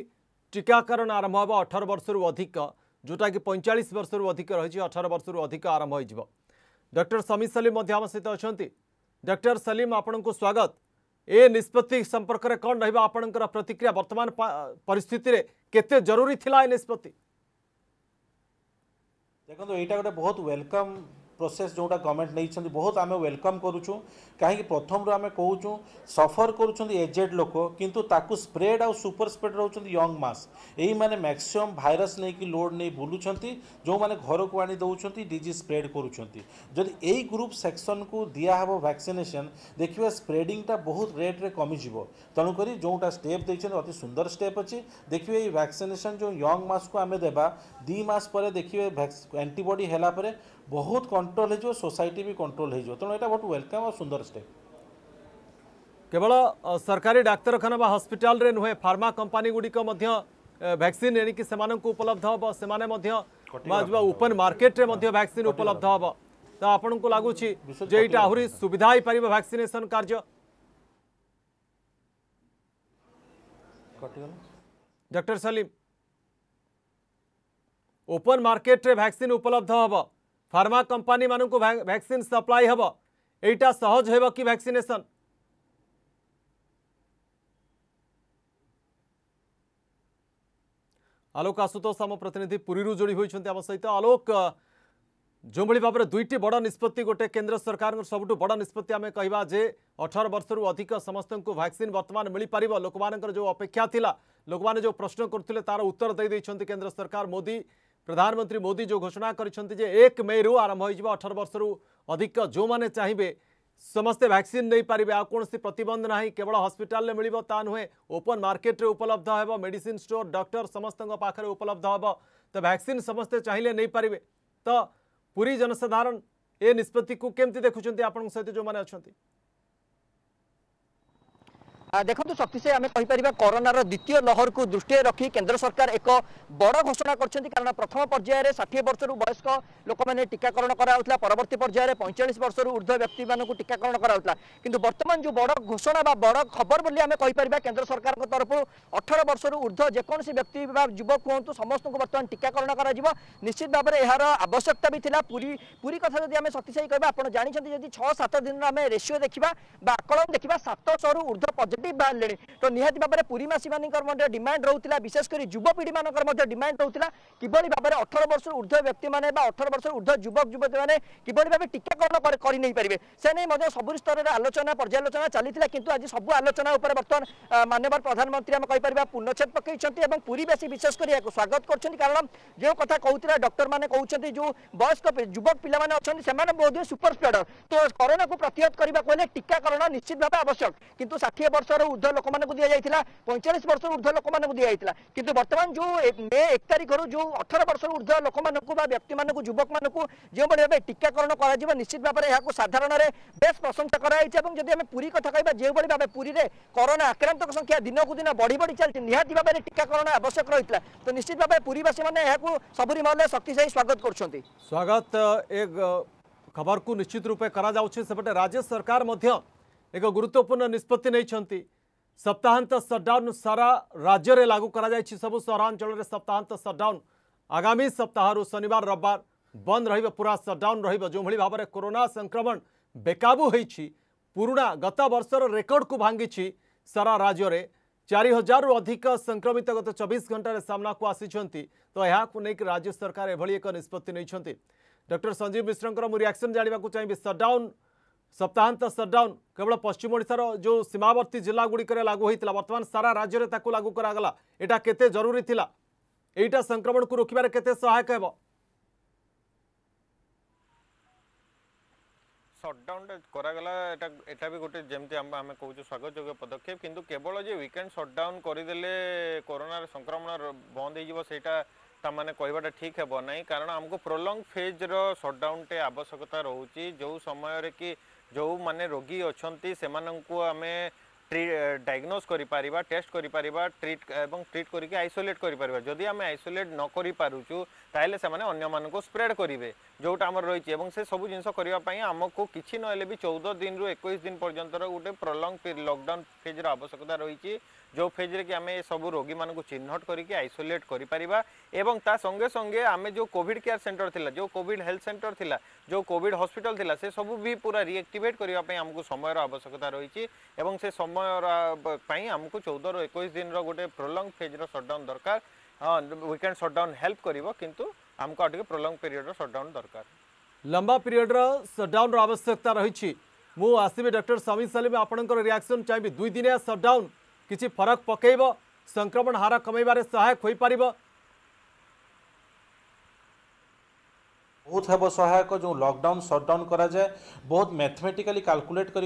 B: টিকাকরণ আরম্ভ হব অঠর বর্ষর অধিক जोटा कि पैंचाश वर्ष रु अधिक रही अठार वर्ष रु अधिक आरंभ हो डर समीर सलीम आम सहित अच्छा डक्टर सलीम आपण को स्वागत ए निष्पत्ति संपर्क में कौन रहा आपण प्रतिक्रिया बर्तमान परिस्थिति में जरूरी थी ए निष्पत्ति
D: देखो यहाँ गोटे बहुत वेलकम प्रोसेस जोटा गवर्नमेंट नहीं बहुत आम वेलकम करुचु कहीं प्रथम आम कहूँ सफर करजेड लोक कितु ताकू स्प्रेड आउ सुपर स्प्रेड रोच यंग मास यही मैक्सीम भाइरस नहीं कि लोड नहीं बुलूं जो मैंने घर को आनी दौरान डीज स्प्रेड करुँच यही ग्रुप सेक्शन को दिहब भैक्सीनेसन देखिए स्प्रेडिंगटा बहुत रेट्रे कमिज तेणुक जोटा स्टेप देखते अति सुंदर स्टेप अच्छी देखिए ये भैक्सीनेसन जो यंग मास को आम देवा दुई मस पर देखिए एंटीबडी है बहुत कंट्रोल हो सोसाइटी भी कंट्रोल हो तेनालीराम बहुत वेलकम और सुंदर स्टेप
B: केवल सरकारी डाक्तखाना हस्पिटाल नुहे फार्मा कंपानी गुड़िक भैक्सीन आणिक उपलब्ध हम से ओपन मार्केट भैक्सीन उपलब्ध हम तो आपन को लगुच आहरी सुविधा हो पार भैक्सीनेसन कार्य डर सलीम ओपन मार्केट में भैक्सीन उपलब्ध हम फार्मा कंपानी मान भैक्सीन सप्लाई हम यहाँ सहज हो कि भैक्सीनेसन आलोक आशुतोष आम प्रतिनिधि पुरी जोड़ी होती आम सहित आलोक जो भाव में दुईट बड़ निष्पत्ति गोटे केन्द्र सरकार सब बड़ निष्पत्ति आम कह अठर वर्ष अधिक समस्त को भैक्सीन बर्तमान मिल पार लोक जो अपेक्षा था लोक मैंने जो प्रश्न करुते तार उत्तर दे केन्द्र सरकार मोदी प्रधानमंत्री मोदी जो घोषणा कर एक मे रु आरंभ हो अठर वर्ष रु अधिक जो मैंने चाहिए समस्ते भैक्सीन नहीं पारे आ कौन प्रतबंध ना केवल हस्पिटाल मिल नुहे ओपन मार्केट रे उपलब्ध हो मेडिसीन स्टोर डक्टर समस्त पाखे उपलब्ध हे तो भैक्सीन समस्ते चाहिए नहीं पारे तो पूरी जनसाधारण ए निष्पत्ति को केमती देखुं आप सहित जो मैंने अच्छा
E: ଦେଖନ୍ତୁ ଶକ୍ତି ସେ ଆମେ କହିପାରିବା କରୋନାର ଦ୍ୱିତୀୟ ଲହରକୁ ଦୃଷ୍ଟିରେ ରଖି କେନ୍ଦ୍ର ସରକାର ଏକ ବଡ଼ ଘୋଷଣା କରିଛନ୍ତି କାରଣ ପ୍ରଥମ ପର୍ଯ୍ୟାୟରେ ଷାଠିଏ ବର୍ଷରୁ ବୟସ୍କ ଲୋକମାନେ ଟିକାକରଣ କରାଯାଉଥିଲା ପରବର୍ତ୍ତୀ ପର୍ଯ୍ୟାୟରେ ପଇଁଚାଳିଶ ବର୍ଷରୁ ଉର୍ଦ୍ଧ୍ୱ ବ୍ୟକ୍ତିମାନଙ୍କୁ ଟିକାକରଣ କରାଯାଉଥିଲା କିନ୍ତୁ ବର୍ତ୍ତମାନ ଯେଉଁ ବଡ଼ ଘୋଷଣା ବା ବଡ଼ ଖବର ବୋଲି ଆମେ କହିପାରିବା କେନ୍ଦ୍ର ସରକାରଙ୍କ ତରଫରୁ ଅଠର ବର୍ଷରୁ ଉର୍ଦ୍ଧ୍ୱ ଯେକୌଣସି ବ୍ୟକ୍ତି ବା ଯୁବକ ହୁଅନ୍ତୁ ସମସ୍ତଙ୍କୁ ବର୍ତ୍ତମାନ ଟିକାକରଣ କରାଯିବ ନିଶ୍ଚିତ ଭାବରେ ଏହାର ଆବଶ୍ୟକତା ବି ଥିଲା ପୁରୀ ପୁରୀ କଥା ଯଦି ଆମେ ଶକ୍ତିଶାୟୀ କହିବା ଆପଣ ଜାଣିଛନ୍ତି ଯଦି ଛଅ ସାତ ଦିନର ଆମେ ରେସିଓ ଦେଖିବା ବା ଆକଳନ ଦେଖିବା ସାତଶହରୁ ଉର୍ଦ୍ଧ୍ୱ ପଜିଟିଭ୍ ନିହାତି ବାହାରିଲେଣି ତ ନିହାତି ଭାବରେ ପୁରୀବାସୀମାନଙ୍କର ମଧ୍ୟ ଡିମାଣ୍ଡ ରହୁଥିଲା ବିଶେଷ କରି ଯୁବପିଢ଼ିମାନଙ୍କର ମଧ୍ୟ ଡିମାଣ୍ଡ ରହୁଥିଲା କିଭଳି ଭାବରେ ଅଠର ବର୍ଷରୁ ଉର୍ଦ୍ଧ୍ୱ ବ୍ୟକ୍ତିମାନେ ବା ଅଠର ବର୍ଷରୁ ଉର୍ଦ୍ଧ୍ୱ ଯୁବକ ଯୁବତୀମାନେ କିଭଳି ଭାବେ ଟିକାକରଣ କରି ନେଇପାରିବେ ସେ ନେଇ ମଧ୍ୟ ସବୁ ସ୍ତରରେ ଆଲୋଚନା ପର୍ଯ୍ୟାଲୋଚନା ଚାଲିଥିଲା କିନ୍ତୁ ଆଜି ସବୁ ଆଲୋଚନା ଉପରେ ବର୍ତ୍ତମାନ ମାନ୍ୟବର ପ୍ରଧାନମନ୍ତ୍ରୀ ଆମେ କହିପାରିବା ପୂର୍ଣ୍ଣଚ୍ଛେଦ ପକାଇଛନ୍ତି ଏବଂ ପୁରୀବାସୀ ବିଶେଷ କରି ଏହାକୁ ସ୍ୱାଗତ କରୁଛନ୍ତି କାରଣ ଯେଉଁ କଥା କହୁଥିଲା ଡକ୍ଟରମାନେ କହୁଛନ୍ତି ଯେଉଁ ବୟସ୍କ ଯୁବକ ପିଲାମାନେ ଅଛନ୍ତି ସେମାନେ ବୋଧହୁଏ ସୁପର ସ୍ପ୍ରେଡର ତ କରୋନାକୁ ପ୍ରତିହତ କରିବାକୁ ହେଲେ ଟିକାକରଣ ନିଶ୍ଚିତ ଭାବେ ଆବଶ୍ୟକ କିନ୍ତୁ ଷାଠିଏ ବର୍ଷ वर्ष ऊर्ध लोक दि जाता पैंचाश वर्ष ऊर्ध लोक दि जाता कि बर्तमान जो मे एक तारीख रू जो अठर वर्ष ऊर्ध लोक व्यक्ति मानक युवक मानक जो भाव टीकाकरण निश्चित भाव में यह साधारण में बेस प्रशंसा करें पूरी कथ कह जो भाव पूरी में करोना आक्रांत संख्या दिनक दिन बढ़ी बढ़ी चलती निहत भाव में टीकाकरण आवश्यक रही है तो निश्चित भाव पूरीवासी मैंने सबरी महल शक्तिशाही स्वागत कर
B: खबर को निश्चित रूपे करा से राज्य सरकार मध्य ଏକ ଗୁରୁତ୍ୱପୂର୍ଣ୍ଣ ନିଷ୍ପତ୍ତି ନେଇଛନ୍ତି ସପ୍ତାହାନ୍ତ ସଟ୍ଡାଉନ୍ ସାରା ରାଜ୍ୟରେ ଲାଗୁ କରାଯାଇଛି ସବୁ ସହରାଞ୍ଚଳରେ ସପ୍ତାହାନ୍ତ ସଟ୍ଡାଉନ୍ ଆଗାମୀ ସପ୍ତାହରୁ ଶନିବାର ରବିବାର ବନ୍ଦ ରହିବ ପୁରା ସଟ୍ଡାଉନ୍ ରହିବ ଯେଉଁଭଳି ଭାବରେ କରୋନା ସଂକ୍ରମଣ ବେକାବୁ ହୋଇଛି ପୁରୁଣା ଗତ ବର୍ଷର ରେକର୍ଡକୁ ଭାଙ୍ଗିଛି ସାରା ରାଜ୍ୟରେ ଚାରି ହଜାରରୁ ଅଧିକ ସଂକ୍ରମିତ ଗତ ଚବିଶ ଘଣ୍ଟାରେ ସାମ୍ନାକୁ ଆସିଛନ୍ତି ତ ଏହାକୁ ନେଇକି ରାଜ୍ୟ ସରକାର ଏଭଳି ଏକ ନିଷ୍ପତ୍ତି ନେଇଛନ୍ତି ଡକ୍ଟର ସଞ୍ଜୀବ ମିଶ୍ରଙ୍କର ମୁଁ ରିଆକ୍ସନ୍ ଜାଣିବାକୁ ଚାହିଁବି ସଟ୍ଡାଉନ୍ सप्ताहांत सटडाउन केवल पश्चिम ओडार जो सीमावर्ती जिलागुड़िक लागू होता बर्तमान सारा राज्य में लागू करागला यहाँ के जरूरी था संक्रमण को रोकबार के सहायक है
C: सटडाउन करागला एटा भी गोटे जमी आम कौच स्वागत जोग्य पदक्षेप किंतु केवल जे वीकेंड सटडाउन करदे कोरोना संक्रमण बंद होटा ତାମାନେ ठीक ଠିକ୍ ना ନାହିଁ କାରଣ प्रोलंग ପ୍ରୋଲଙ୍ଗ ଫେଜ୍ର टे आवश्यकता रोचे जो समय କି जो मैंने रोगी अच्छा से मैं डायग्नोस कर पारिबा टेस्ट कर पारिबा एवं ट्रीट करके आइसोलेट कर पारिबा आइसोलेट न करूँ तेल से स्प्रेड करेंगे जोटा आम रही है से सब जिन आम को किसी ना भी चौदह दिन रु एक दिन पर्यटन गोटे प्रलंग लकडउन फेज्र आवश्यकता रही है जो फेज्रे कि आम सब रोगी मान चिन्हट कर आइसोलेट करे संगे संगे आम जो कॉविड केयार सेन्टर थी जो कॉविड हेल्थ सेन्टर थी जो कॉविड हस्पिटाल थी से सब भी पूरा रिएक्टिवेट करने आमको समय आवश्यकता रही से समय आमको चौदह रु एक दिन रोटे प्रलंग फेज रटडाउन दरकार हाँ विकेड सटन हेल्प करूँ आमको आगे प्रलंग पीरियड सटडाउन दरकार
B: लंबा पीरियड सटडाउन रवश्यकता रही आसमी डक्टर समीर सलीम सालीम रियाक्शन चाहिए दुई दिनिया सटडाउन किसी फरक पकेब संक्रमण हार कमे सहायक हो पार
D: बहुत हे सहायक जो लकडाउन सटडाउन कराए बहुत मैथमेटिकाली काल्कुलेट कर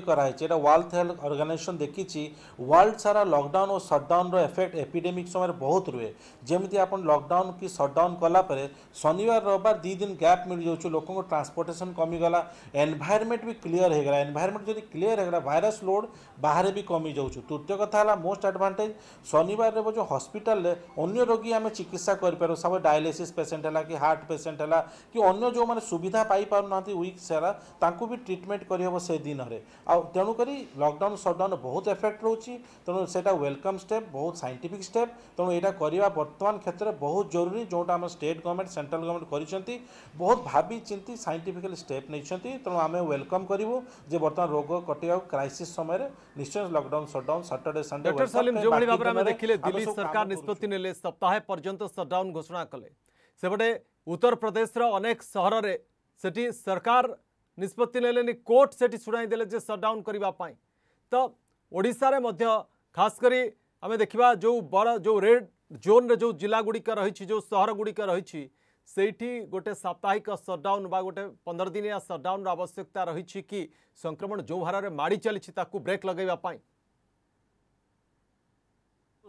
D: वर्ल्ड हेल्थ अर्गानाइजेसन देखी वर्ल्ड सारा लकडाउन और सटडाउन रफेक्ट एपिडेमिक समय बहुत रुए जमी आप लकडाउन कि सटडाउन कलापर शनिवार रविवार दु दिन गैप मिल जाऊँ लोकों ट्रांसपोर्टेसन कमीगला एनभारमेंट भी क्लीयर होगा एनभारमेंट जब क्लीयर होगा भाईरस लोड बाहर भी कमी जाऊँ तृतीय कथा मोस्ट आडभांटेज शनिवार जो हस्पिटाल अगर रोगी आम चिकित्सा कर डायलीसीस पेसेंट है कि हार्ट पेसेंट है कि अगर ଯେଉଁମାନେ ସୁବିଧା ପାଇପାରୁନାହାନ୍ତି ୱିକ୍ ସାରା ତାଙ୍କୁ ବି ଟ୍ରିଟମେଣ୍ଟ କରିହେବ ସେ ଦିନରେ ଆଉ ତେଣୁକରି ଲକଡାଉନ୍ ସଟ୍ଡାଉନ୍ ବହୁତ ଏଫେକ୍ଟ ରହୁଛି ତେଣୁ ସେଇଟା ୱେଲକମ୍ ଷ୍ଟେପ୍ ବହୁତ ସାଇଣ୍ଟିଫିକ୍ ଷ୍ଟେପ୍ ତେଣୁ ଏଇଟା କରିବା ବର୍ତ୍ତମାନ କ୍ଷେତ୍ରରେ ବହୁତ ଜରୁରୀ ଯେଉଁଟା ଆମ ଷ୍ଟେଟ୍ ଗଭର୍ଣ୍ଣମେଣ୍ଟ ସେଣ୍ଟ୍ରାଲ୍ ଗଭର୍ଣ୍ଣମେଣ୍ଟ କରିଛନ୍ତି ବହୁତ ଭାବି ଚିନ୍ତି ସାଇଣ୍ଟିଫିକାଲି ଷ୍ଟେପ୍ ନେଇଛନ୍ତି ତେଣୁ ଆମେ ୱେଲକମ୍ କରିବୁ ଯେ ବର୍ତ୍ତମାନ ରୋଗ କଟିବାକୁ କ୍ରାଇସିସ୍ ସମୟରେ ନିଶ୍ଚୟ ଲକଡାଉନ୍ ସଟ୍ଡାଉନ୍ ସାଟର୍ଡେ ସଣ୍ଡେ ଯେଉଁଭଳି ଭାବରେ ଆମେ ଦେଖିଲେ ଦିଲ୍ଲୀ ସରକାର
B: ନିଷ୍ପତ୍ତି ନେଲେ ସପ୍ତାହେ ପର୍ଯ୍ୟନ୍ତ ସଟ୍ଡାଉନ୍ ଘୋଷଣା କଲେ ସେପଟେ उत्तर प्रदेश अनेक सहर से सरकार निष्पत्ति ने कोर्ट से शुणाई जे सटडाउन करने तो ओडार खास आम देखा जो बड़ जो रेड जोन रे जो जिला गुड़िक रही जो सहर गुड़िक रही से गोटे साप्ताहिक सटडाउन बा गोटे पंदर दिनिया सटडाउन आवश्यकता रही कि संक्रमण जो हार माड़ चली ब्रेक लगे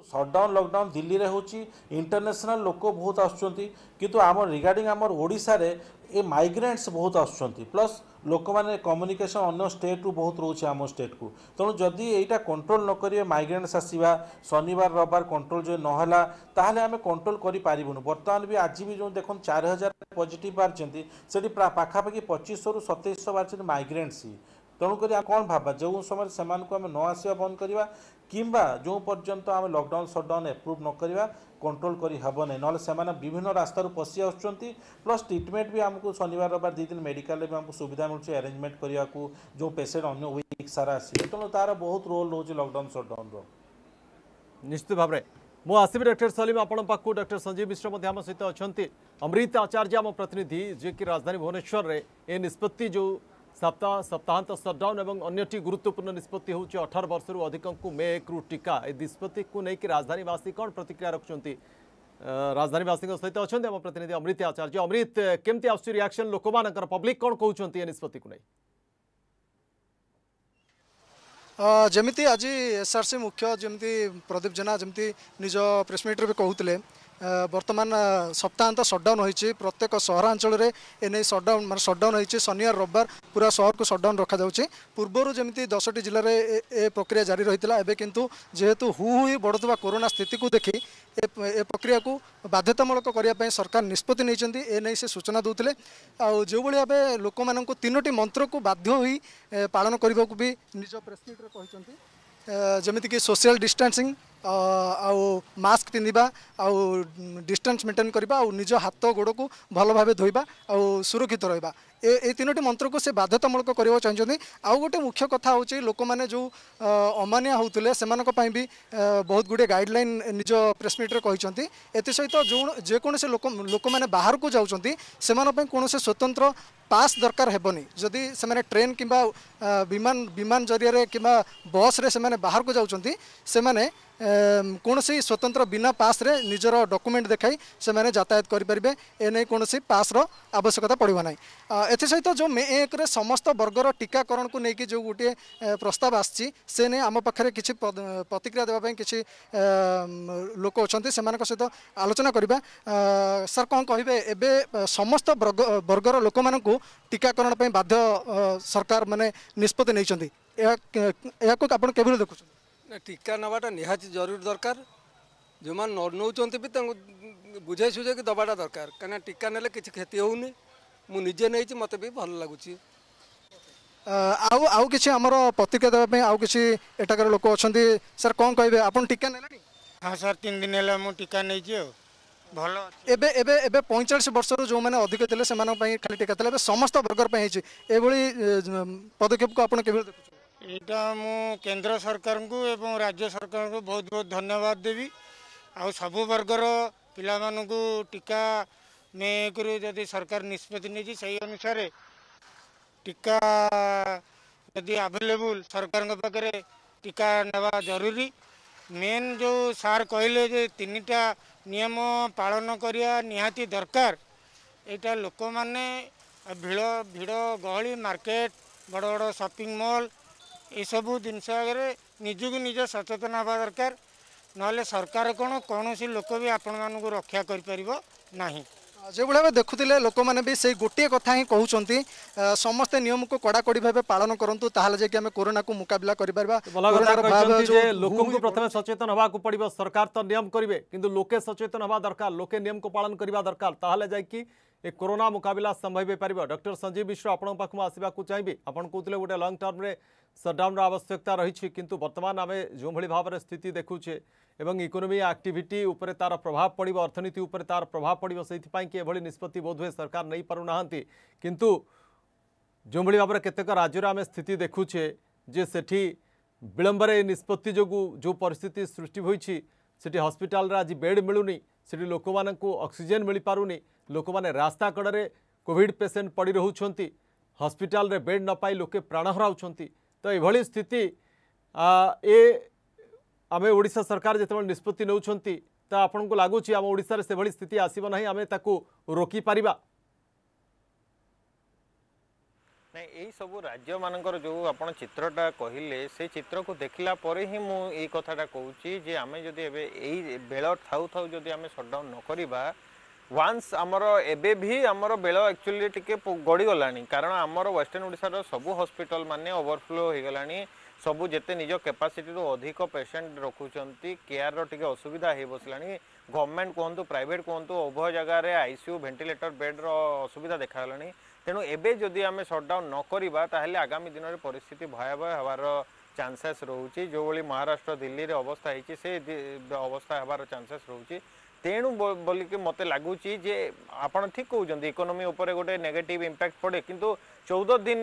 B: ସଟ୍ଡାଉନ୍ ଲକଡାଉନ୍ ଦିଲ୍ଲୀରେ ହେଉଛି
D: ଇଣ୍ଟରନ୍ୟାସନାଲ୍ ଲୋକ ବହୁତ ଆସୁଛନ୍ତି କିନ୍ତୁ ଆମ ରିଗାର୍ଡ଼ିଂ ଆମର ଓଡ଼ିଶାରେ ଏ ମାଇଗ୍ରାଣ୍ଟସ୍ ବହୁତ ଆସୁଛନ୍ତି ପ୍ଲସ୍ ଲୋକମାନେ କମ୍ୟୁନିକେସନ୍ ଅନ୍ୟ ଷ୍ଟେଟ୍ରୁ ବହୁତ ରହୁଛି ଆମ ଷ୍ଟେଟ୍କୁ ତେଣୁ ଯଦି ଏଇଟା କଣ୍ଟ୍ରୋଲ୍ ନ କରିବେ ମାଇଗ୍ରାଣ୍ଟସ୍ ଆସିବା ଶନିବାର ରବିବାର କଣ୍ଟ୍ରୋଲ୍ ଯଦି ନହେଲା ତାହେଲେ ଆମେ କଣ୍ଟ୍ରୋଲ୍ କରିପାରିବୁନୁ ବର୍ତ୍ତମାନ ବି ଆଜି ବି ଯେଉଁ ଦେଖନ୍ତୁ ଚାରି ହଜାର ପଜିଟିଭ୍ ବାହାରିଛନ୍ତି ସେଠି ପାଖାପାଖି ପଚିଶଶହରୁ ସତେଇଶଶହ ବାହାରିଛନ୍ତି ମାଇଗ୍ରାଣ୍ଟସ୍ ତେଣୁକରି କ'ଣ ଭାବିବା ଯେଉଁ ସମୟରେ ସେମାନଙ୍କୁ ଆମେ ନ ଆସିବା ବନ୍ଦ କରିବା किंबा जो पर्यंत आम लकडउन सटडाउन एप्रुव नक कंट्रोल करहबना ना से विभिन्न रास्तु पशी आसुँच प्लस ट्रिटमेंट भी आमको शनिवार रविवार दुदिन मेडिका भी आमको सुविधा मिलूँ एरेजमेंट करने को जो पेसेंट अगर विक सारा आस तार बहुत रोल
B: रोज लकडउन सटडाउन निश्चित भाव में मुसिमी डॉक्टर सलीम आपको डक्टर संजीव मिश्र सहित अच्छा अमृत आचार्य आम प्रतिनिधि जी कि राजधानी भुवनेश्वर में यह निष्पत्ति जो सप्ताह सप्ताहांत सटडाउन और अंटी गुरुत्वपूर्ण निष्पत्ति हूँ अठार वर्ष रु अधिक मे एक टीका ये निष्पत्ति को लेकिन राजधानीवासी कौन प्रतिक्रिया रखुंट राजधानीवासी सहित अच्छा आम प्रतिनिधि अमृत आचार्य अमृत केमती आसूसी रियाक्शन लोक मान पब्लिक कौन
F: कौन ये निष्पत्ति को नहीं जमी आज एसआरसी मुख्य जमी प्रदीप जेना जमी निज प्रेसमिट्रे भी कहते ବର୍ତ୍ତମାନ ସପ୍ତାହାନ୍ତ ସଟ୍ଡାଉନ୍ ହୋଇଛି ପ୍ରତ୍ୟେକ ସହରାଞ୍ଚଳରେ ଏନେଇ ସଟ୍ଡାଉନ୍ ମାନେ ସଟ୍ଡାଉନ୍ ହୋଇଛି ଶନିବାର ରବିବାର ପୁରା ସହରକୁ ସଟ୍ଡାଉନ୍ ରଖାଯାଉଛି ପୂର୍ବରୁ ଯେମିତି ଦଶଟି ଜିଲ୍ଲାରେ ଏ ପ୍ରକ୍ରିୟା ଜାରି ରହିଥିଲା ଏବେ କିନ୍ତୁ ଯେହେତୁ ହୁଁ ହୁଁ ବଢ଼ୁଥିବା କରୋନା ସ୍ଥିତିକୁ ଦେଖି ଏ ପ୍ରକ୍ରିୟାକୁ ବାଧ୍ୟତାମୂଳକ କରିବା ପାଇଁ ସରକାର ନିଷ୍ପତ୍ତି ନେଇଛନ୍ତି ଏ ନେଇ ସେ ସୂଚନା ଦେଉଥିଲେ ଆଉ ଯେଉଁଭଳି ଭାବେ ଲୋକମାନଙ୍କୁ ତିନୋଟି ମନ୍ତ୍ରକୁ ବାଧ୍ୟ ହୋଇ ପାଳନ କରିବାକୁ ବି ନିଜ ପ୍ରେସ୍ମିଟ୍ରେ କହିଛନ୍ତି ଯେମିତିକି ସୋସିଆଲ୍ ଡିଷ୍ଟାନ୍ସିଂ ଆଉ ମାସ୍କ ପିନ୍ଧିବା ଆଉ ଡିଷ୍ଟାନ୍ସ ମେଣ୍ଟେନ୍ କରିବା ଆଉ ନିଜ ହାତ ଗୋଡ଼କୁ ଭଲ ଭାବେ ଧୋଇବା ଆଉ ସୁରକ୍ଷିତ ରହିବା ए तीनोटी मंत्र को से बाध्यतामूलक करवा चाहते आउ गोटे मुख्य कथा हूँ लोक मैंने जो अमानिया होते से भी बहुत गुड़े गाइडल निज प्रेसमिट्रे मिट्रे कहते एसहित जो जेकोसी लोक लोक मैंने बाहर को जाऊँच कौन से स्वतंत्र पास दरकार हेनी जदि से ट्रेन कि विमान विमान जरिया कि बस रे बाहर को जाऊँच से କୌଣସି ସ୍ୱତନ୍ତ୍ର ବିନା ପାସ୍ରେ ନିଜର ଡକୁମେଣ୍ଟ ଦେଖାଇ ସେମାନେ ଯାତାୟାତ କରିପାରିବେ ଏ ନେଇ କୌଣସି ପାସ୍ର ଆବଶ୍ୟକତା ପଡ଼ିବ ନାହିଁ ଏଥିସହିତ ଯେଉଁ ମେ ଏକରେ ସମସ୍ତ ବର୍ଗର ଟିକାକରଣକୁ ନେଇକି ଯେଉଁ ଗୋଟିଏ ପ୍ରସ୍ତାବ ଆସିଛି ସେ ନେଇ ଆମ ପାଖରେ କିଛି ପ୍ରତିକ୍ରିୟା ଦେବା ପାଇଁ କିଛି ଲୋକ ଅଛନ୍ତି ସେମାନଙ୍କ ସହିତ ଆଲୋଚନା କରିବା ସାର୍ କ'ଣ କହିବେ ଏବେ ସମସ୍ତ ବର୍ଗର ଲୋକମାନଙ୍କୁ ଟିକାକରଣ ପାଇଁ ବାଧ୍ୟ ସରକାର ମାନେ ନିଷ୍ପତ୍ତି ନେଇଛନ୍ତି ଏହା ଏହାକୁ ଆପଣ କେଭଳି ଦେଖୁଛନ୍ତି ଟିକା ନେବାଟା ନିହାତି ଜରୁରୀ ଦରକାର ଯେଉଁମାନେ ନ ନେଉଛନ୍ତି ବି ତାଙ୍କୁ ବୁଝାଇ ସୁଝାଇକି ଦେବାଟା ଦରକାର କାହିଁକିନା ଟିକା ନେଲେ କିଛି କ୍ଷତି ହେଉନି ମୁଁ ନିଜେ ନେଇଛି ମୋତେ ବି ଭଲ ଲାଗୁଛି ଆଉ ଆଉ କିଛି ଆମର ପ୍ରତିକ୍ରିୟା ଦେବା ପାଇଁ ଆଉ କିଛି ଏଠାକାର ଲୋକ ଅଛନ୍ତି ସାର୍ କ'ଣ କହିବେ ଆପଣ ଟିକା ନେଲେଣି
G: ହଁ ସାର୍ ତିନି ଦିନ ହେଲା ମୁଁ ଟିକା ନେଇଛି ଆଉ ଭଲ
F: ଏବେ ଏବେ ଏବେ ପଇଁଚାଳିଶ ବର୍ଷରୁ ଯେଉଁମାନେ ଅଧିକ ଥିଲେ ସେମାନଙ୍କ ପାଇଁ ଖାଲି ଟିକା ଥିଲେ ଏବେ ସମସ୍ତ ବର୍ଗର ପାଇଁ ହେଇଛି ଏଭଳି ପଦକ୍ଷେପକୁ ଆପଣ କେବେ
G: ଦେଖୁଛନ୍ତି ଏଇଟା ମୁଁ କେନ୍ଦ୍ର ସରକାରଙ୍କୁ ଏବଂ ରାଜ୍ୟ ସରକାରଙ୍କୁ ବହୁତ ବହୁତ ଧନ୍ୟବାଦ ଦେବି ଆଉ ସବୁ ବର୍ଗର ପିଲାମାନଙ୍କୁ ଟିକା ନେଇକରି ଯଦି ସରକାର ନିଷ୍ପତ୍ତି ନେଇଛି ସେହି ଅନୁସାରେ ଟିକା ଯଦି ଆଭେଲେବୁଲ ସରକାରଙ୍କ ପାଖରେ ଟିକା ନେବା ଜରୁରୀ ମେନ୍ ଯେଉଁ ସାର୍ କହିଲେ ଯେ ତିନିଟା ନିୟମ ପାଳନ କରିବା ନିହାତି ଦରକାର ଏଇଟା ଲୋକମାନେ ଭିଡ଼ ଭିଡ଼ ଗହଳି ମାର୍କେଟ ବଡ଼ ବଡ଼ ସପିଂ ମଲ୍ ଏସବୁ ଜିନିଷ ଆଗରେ ନିଜକୁ ନିଜ ସଚେତନ ହେବା ଦରକାର ନହେଲେ ସରକାର କ'ଣ କୌଣସି ଲୋକ ବି ଆପଣମାନଙ୍କୁ ରକ୍ଷା କରିପାରିବ ନାହିଁ
F: जो भाव देखुले लोक मैंने भी से गोटे कथा ही कहते समस्ते निम को कड़ाकड़ी भाव पालन करूँ ताकि कोरोना को मुकबिला कर
B: लोक प्रथम सचेतन हाँ पड़ो सरकार तो निम करेंगे कि लोके सचेतन हवा दरकार लोके निम को पालन करने दरकार जाकि कोरोना मुकबिला संभव हो पार डर संजीव मिश्र आपको आसवाक चाहिए आपड़ कहते गोटे लंग टर्म्रे सटडाउन रवश्यकता रही कि वर्तमान आम जो भाई भाव में स्थित देखुचे एवं इकोनोमी आक्टिटी तार प्रभाव पड़े अर्थनीति तार प्रभाव पड़े से कि निष्पत्ति बोध हुए सरकार नहीं पार ना कितु जो भाव में केतक राज्य आम स्थित देखुचे जे से विलंबरे निष्पत्ति जो जो पिस्थित सृष्टि होती हस्पिटाल आज बेड मिलूनी से लोक अक्सीजेन मिल पार नहीं लोक मैंने रास्ता कड़े कोविड पेसेंट पड़ रोच हस्पिटाल बेड नपाई लोके प्राण हरा तो यह स्थित ये आम ओडा सरकार जो निष्पत्ति नौ तो आपन को लगुच आम ओडार से भाई स्थित आसवना ही आम रोक पार
C: नहीं सबू राज्य मानक जो आप चित्रटा कहले से चित्र को देखला पर ही मुझे कथाटा कहूँ आम जब ये बेल थाऊ थाऊ जदि सटडाउन नक वन्स आमर एमर बेल एक्चुअली टी गला कारण आम व्वेस्टर्ण ओडार सब हस्पिटाल मानने ओवरफ्लो हो गला सब जिते निज कैपासीटर अधिक पेसेंट रखुंट केयार रे असुविधा हो बस गवर्नमेंट कहतु प्राइट कहतु उभय जगार आईसीयू भेन्टिलेटर बेड्र असुविधा देखा तेणु एवं आम सटडाउन नक आगामी दिन में पिस्थित भयावह हेबार चानसेस रोचे जो भाई महाराष्ट्र दिल्ली में अवस्था होती से अवस्था हेार चानसेस रोचे তেণু বলিকি মতো লাগুচি যে আপনার ঠিক কৌন ইকোনোমি উপরে গোটে নেগেটিভ ইম্প্যাক্ট পড়ে কিন্তু চৌদ দিন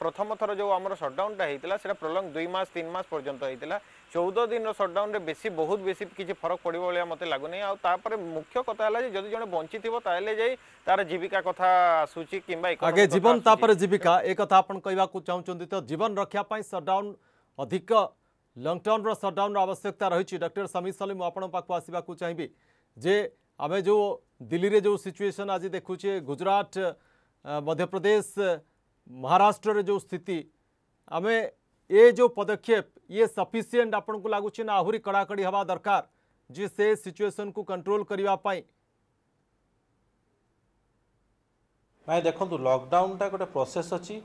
C: প্রথম থর যে আমার সটডাউনটা হয়েছিল সেটা প্রলং দুই মাস তিন মাস পর্যন্ত হয়েছিল চৌদ দিনর সটডাউনরে বেশি বহু বেশি কিছু ফরক পড়ব বলে মতো লাগু না আপরে মুখ্য কথা হল যে যদি জন বঞ্চি বঞ্চিথিব তাহলে যাই তার জীবিকা কথা আসুচি কিংবা আগে জীবন তাপরে জীবিকা
B: এ কথা আপনার কইবা কো তো জীবন রক্ষা পাই সটডাউন অধিক লংটাউন সটডাউন আবশ্যকতা রয়েছে ডক্টর সমীর সলিম আপনার পাখ আসবে চাইবি जे आम जो दिल्ली जो सिचुएसन आज देखुचे गुजरात मध्यप्रदेश महाराष्ट्र जो स्थिति आम ए जो पदक्षेप ये सफिसीयंट आपन को लगुच ना आहरी कड़ाकड़ी हवा दरकार जी से सिचुएसन को कंट्रोल करने
D: ନାଇଁ ଦେଖନ୍ତୁ ଲକଡାଉନଟା ଗୋଟେ ପ୍ରୋସେସ୍ ଅଛି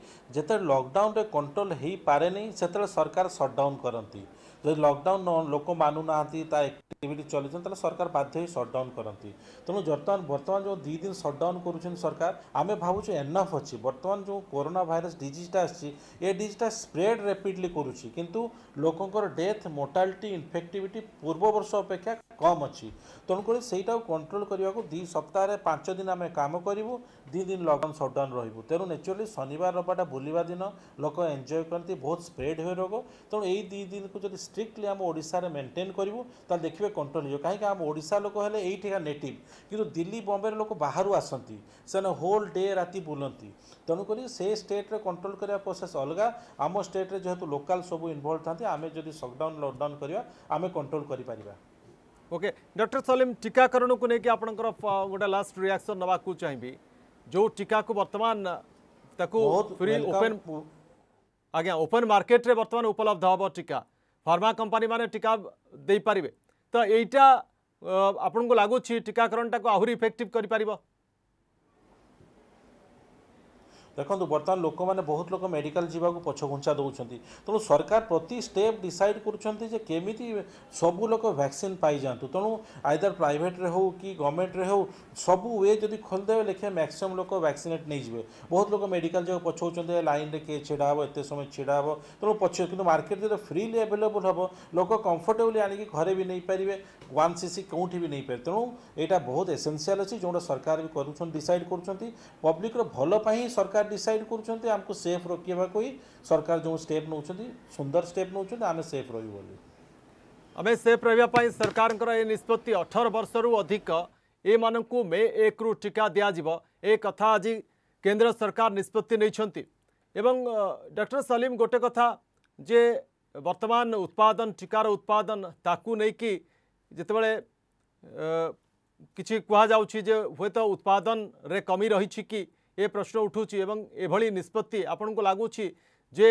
D: कंट्रोल हो पारे नहीं ସେତେବେଳେ सरकार ସଟ୍ଡାଉନ୍ करती ଯଦି ଲକଡାଉନ୍ ଲୋକ ମାନୁନାହାନ୍ତି ତା ଆକ୍ଟିଭିଟି ଚଲେଇଛନ୍ତି ତାହେଲେ ସରକାର ବାଧ୍ୟ ହୋଇ ସଟ୍ଡାଉନ୍ କରନ୍ତି ତେଣୁ ବର୍ତ୍ତମାନ ବର୍ତ୍ତମାନ ଯେଉଁ ଦୁଇ ଦିନ ସଟ୍ଡାଉନ୍ କରୁଛନ୍ତି ସରକାର ଆମେ ଭାବୁଛୁ ଏନଫ୍ ଅଛି ବର୍ତ୍ତମାନ ଯେଉଁ କରୋନା ଭାଇରସ୍ ଡିଜିଜ୍ଟା ଆସିଛି ଏ ଡିଜିଜ୍ଟା ସ୍ପ୍ରେଡ୍ ରେପିଡ଼ଲି କରୁଛି କିନ୍ତୁ ଲୋକଙ୍କର ଡେଥ୍ ମୋର୍ଟାଲିଟି ଇନଫେକ୍ଟିଭିଟି ପୂର୍ବ ବର୍ଷ ଅପେକ୍ଷା କମ୍ ଅଛି ତେଣୁକରି ସେଇଟାକୁ କଣ୍ଟ୍ରୋଲ୍ କରିବାକୁ ଦୁଇ ସପ୍ତାହରେ ପାଞ୍ଚ ଦିନ ଆମେ କାମ କରିବୁ ଦୁଇ ଦିନ ଲକଡାଉନ୍ ସଟ୍ଡାଉନ୍ ରହିବୁ ତେଣୁ ନ୍ୟାଚୁରାଲି ଶନିବାର ରବିବାରଟା ବୁଲିବା ଦିନ ଲୋକ ଏନ୍ଜୟ କରନ୍ତି ବହୁତ ସ୍ପ୍ରେଡ୍ ହୁଏ ରୋଗ ତେଣୁ ଏଇ ଦୁଇ ଦିନକୁ ଯଦି स्ट्रिक्टली आम ओडा मेन्टेन करूँ तो देखिए कंट्रोल हो कहीं आम ओडा लोक हेल्ले यहीठिका नेटिव कि दिल्ली बम्बे लोक बाहर आसती से होल डे राति बुलती तेणुक से स्टेट्रे कंट्रोल करने प्रोसेस अलग आम स्टेट्रे जेहतु लोकाल सब इनवल्व था आम जब सकडाउन
B: लकडाउन करवा आम कंट्रोल कर ओके डॉक्टर सलीम टीकाकरण को लेकिन आप गोटे लास्ट रिएक्शन नाक चाहिए जो टीका को बर्तमान फ्री ओपन आज्ञा ओपन मार्केट रे बर्तमान उपलब्ध हम टीका फार्मा कंपानी मैंने टीका देपारे तो यहीटा आपन को लगुच टीकाकरण टाक आहरी इफेक्टिव कर
D: देखो बर्तमान लोक मैंने बहुत लोग मेडिकल जावाक पछघुंचा दौंस तेणु सरकार प्रति स्टेप डिसाइड करमी सबू लोक भैक्सीन पाइं तेणु आईदर प्राइट रे हो कि गवर्नमेंट रे हो सब वे जब खोलदेव लेखे मैक्सीम लोक भैक्सीनेट नहीं जाए बहुत लोग मेडिकल जाए पछौं लाइन में किए ढड़ा हे एत समय ढड़ा हे तेणु पछ कि मार्केट जो फ्रिली एभेलेबुल हम लोक कंफर्टेबली आणिक घर भी नहीं पारे वन सी सी कौट भी नहीं पारे तेणु यहाँ बहुत एसेनसीआल अच्छी जो सरकार भी कर डिसाइड कर पब्लिक रलपा सरकार डिसाइड करमक सेफ रखा कोई सरकार जो स्टेप नौ सुंदर स्टेप नौ आम सेफ रही बोली
B: आम सेफ रही सरकार ये निष्पत्ति अठर वर्ष रु अधिक ए मानक मे एक रु टीका दिजाव एक कथा आज केन्द्र सरकार निष्पत्ति नहीं डर सलीम गोटे कथा जे वर्तमान उत्पादन टीकार उत्पादन ताकू नहीं कि जितेबले कि कहुचे हूँ तो उत्पादन रे कमी रही कि ये प्रश्न उठू निष्पत्ति आपन को लगुच जे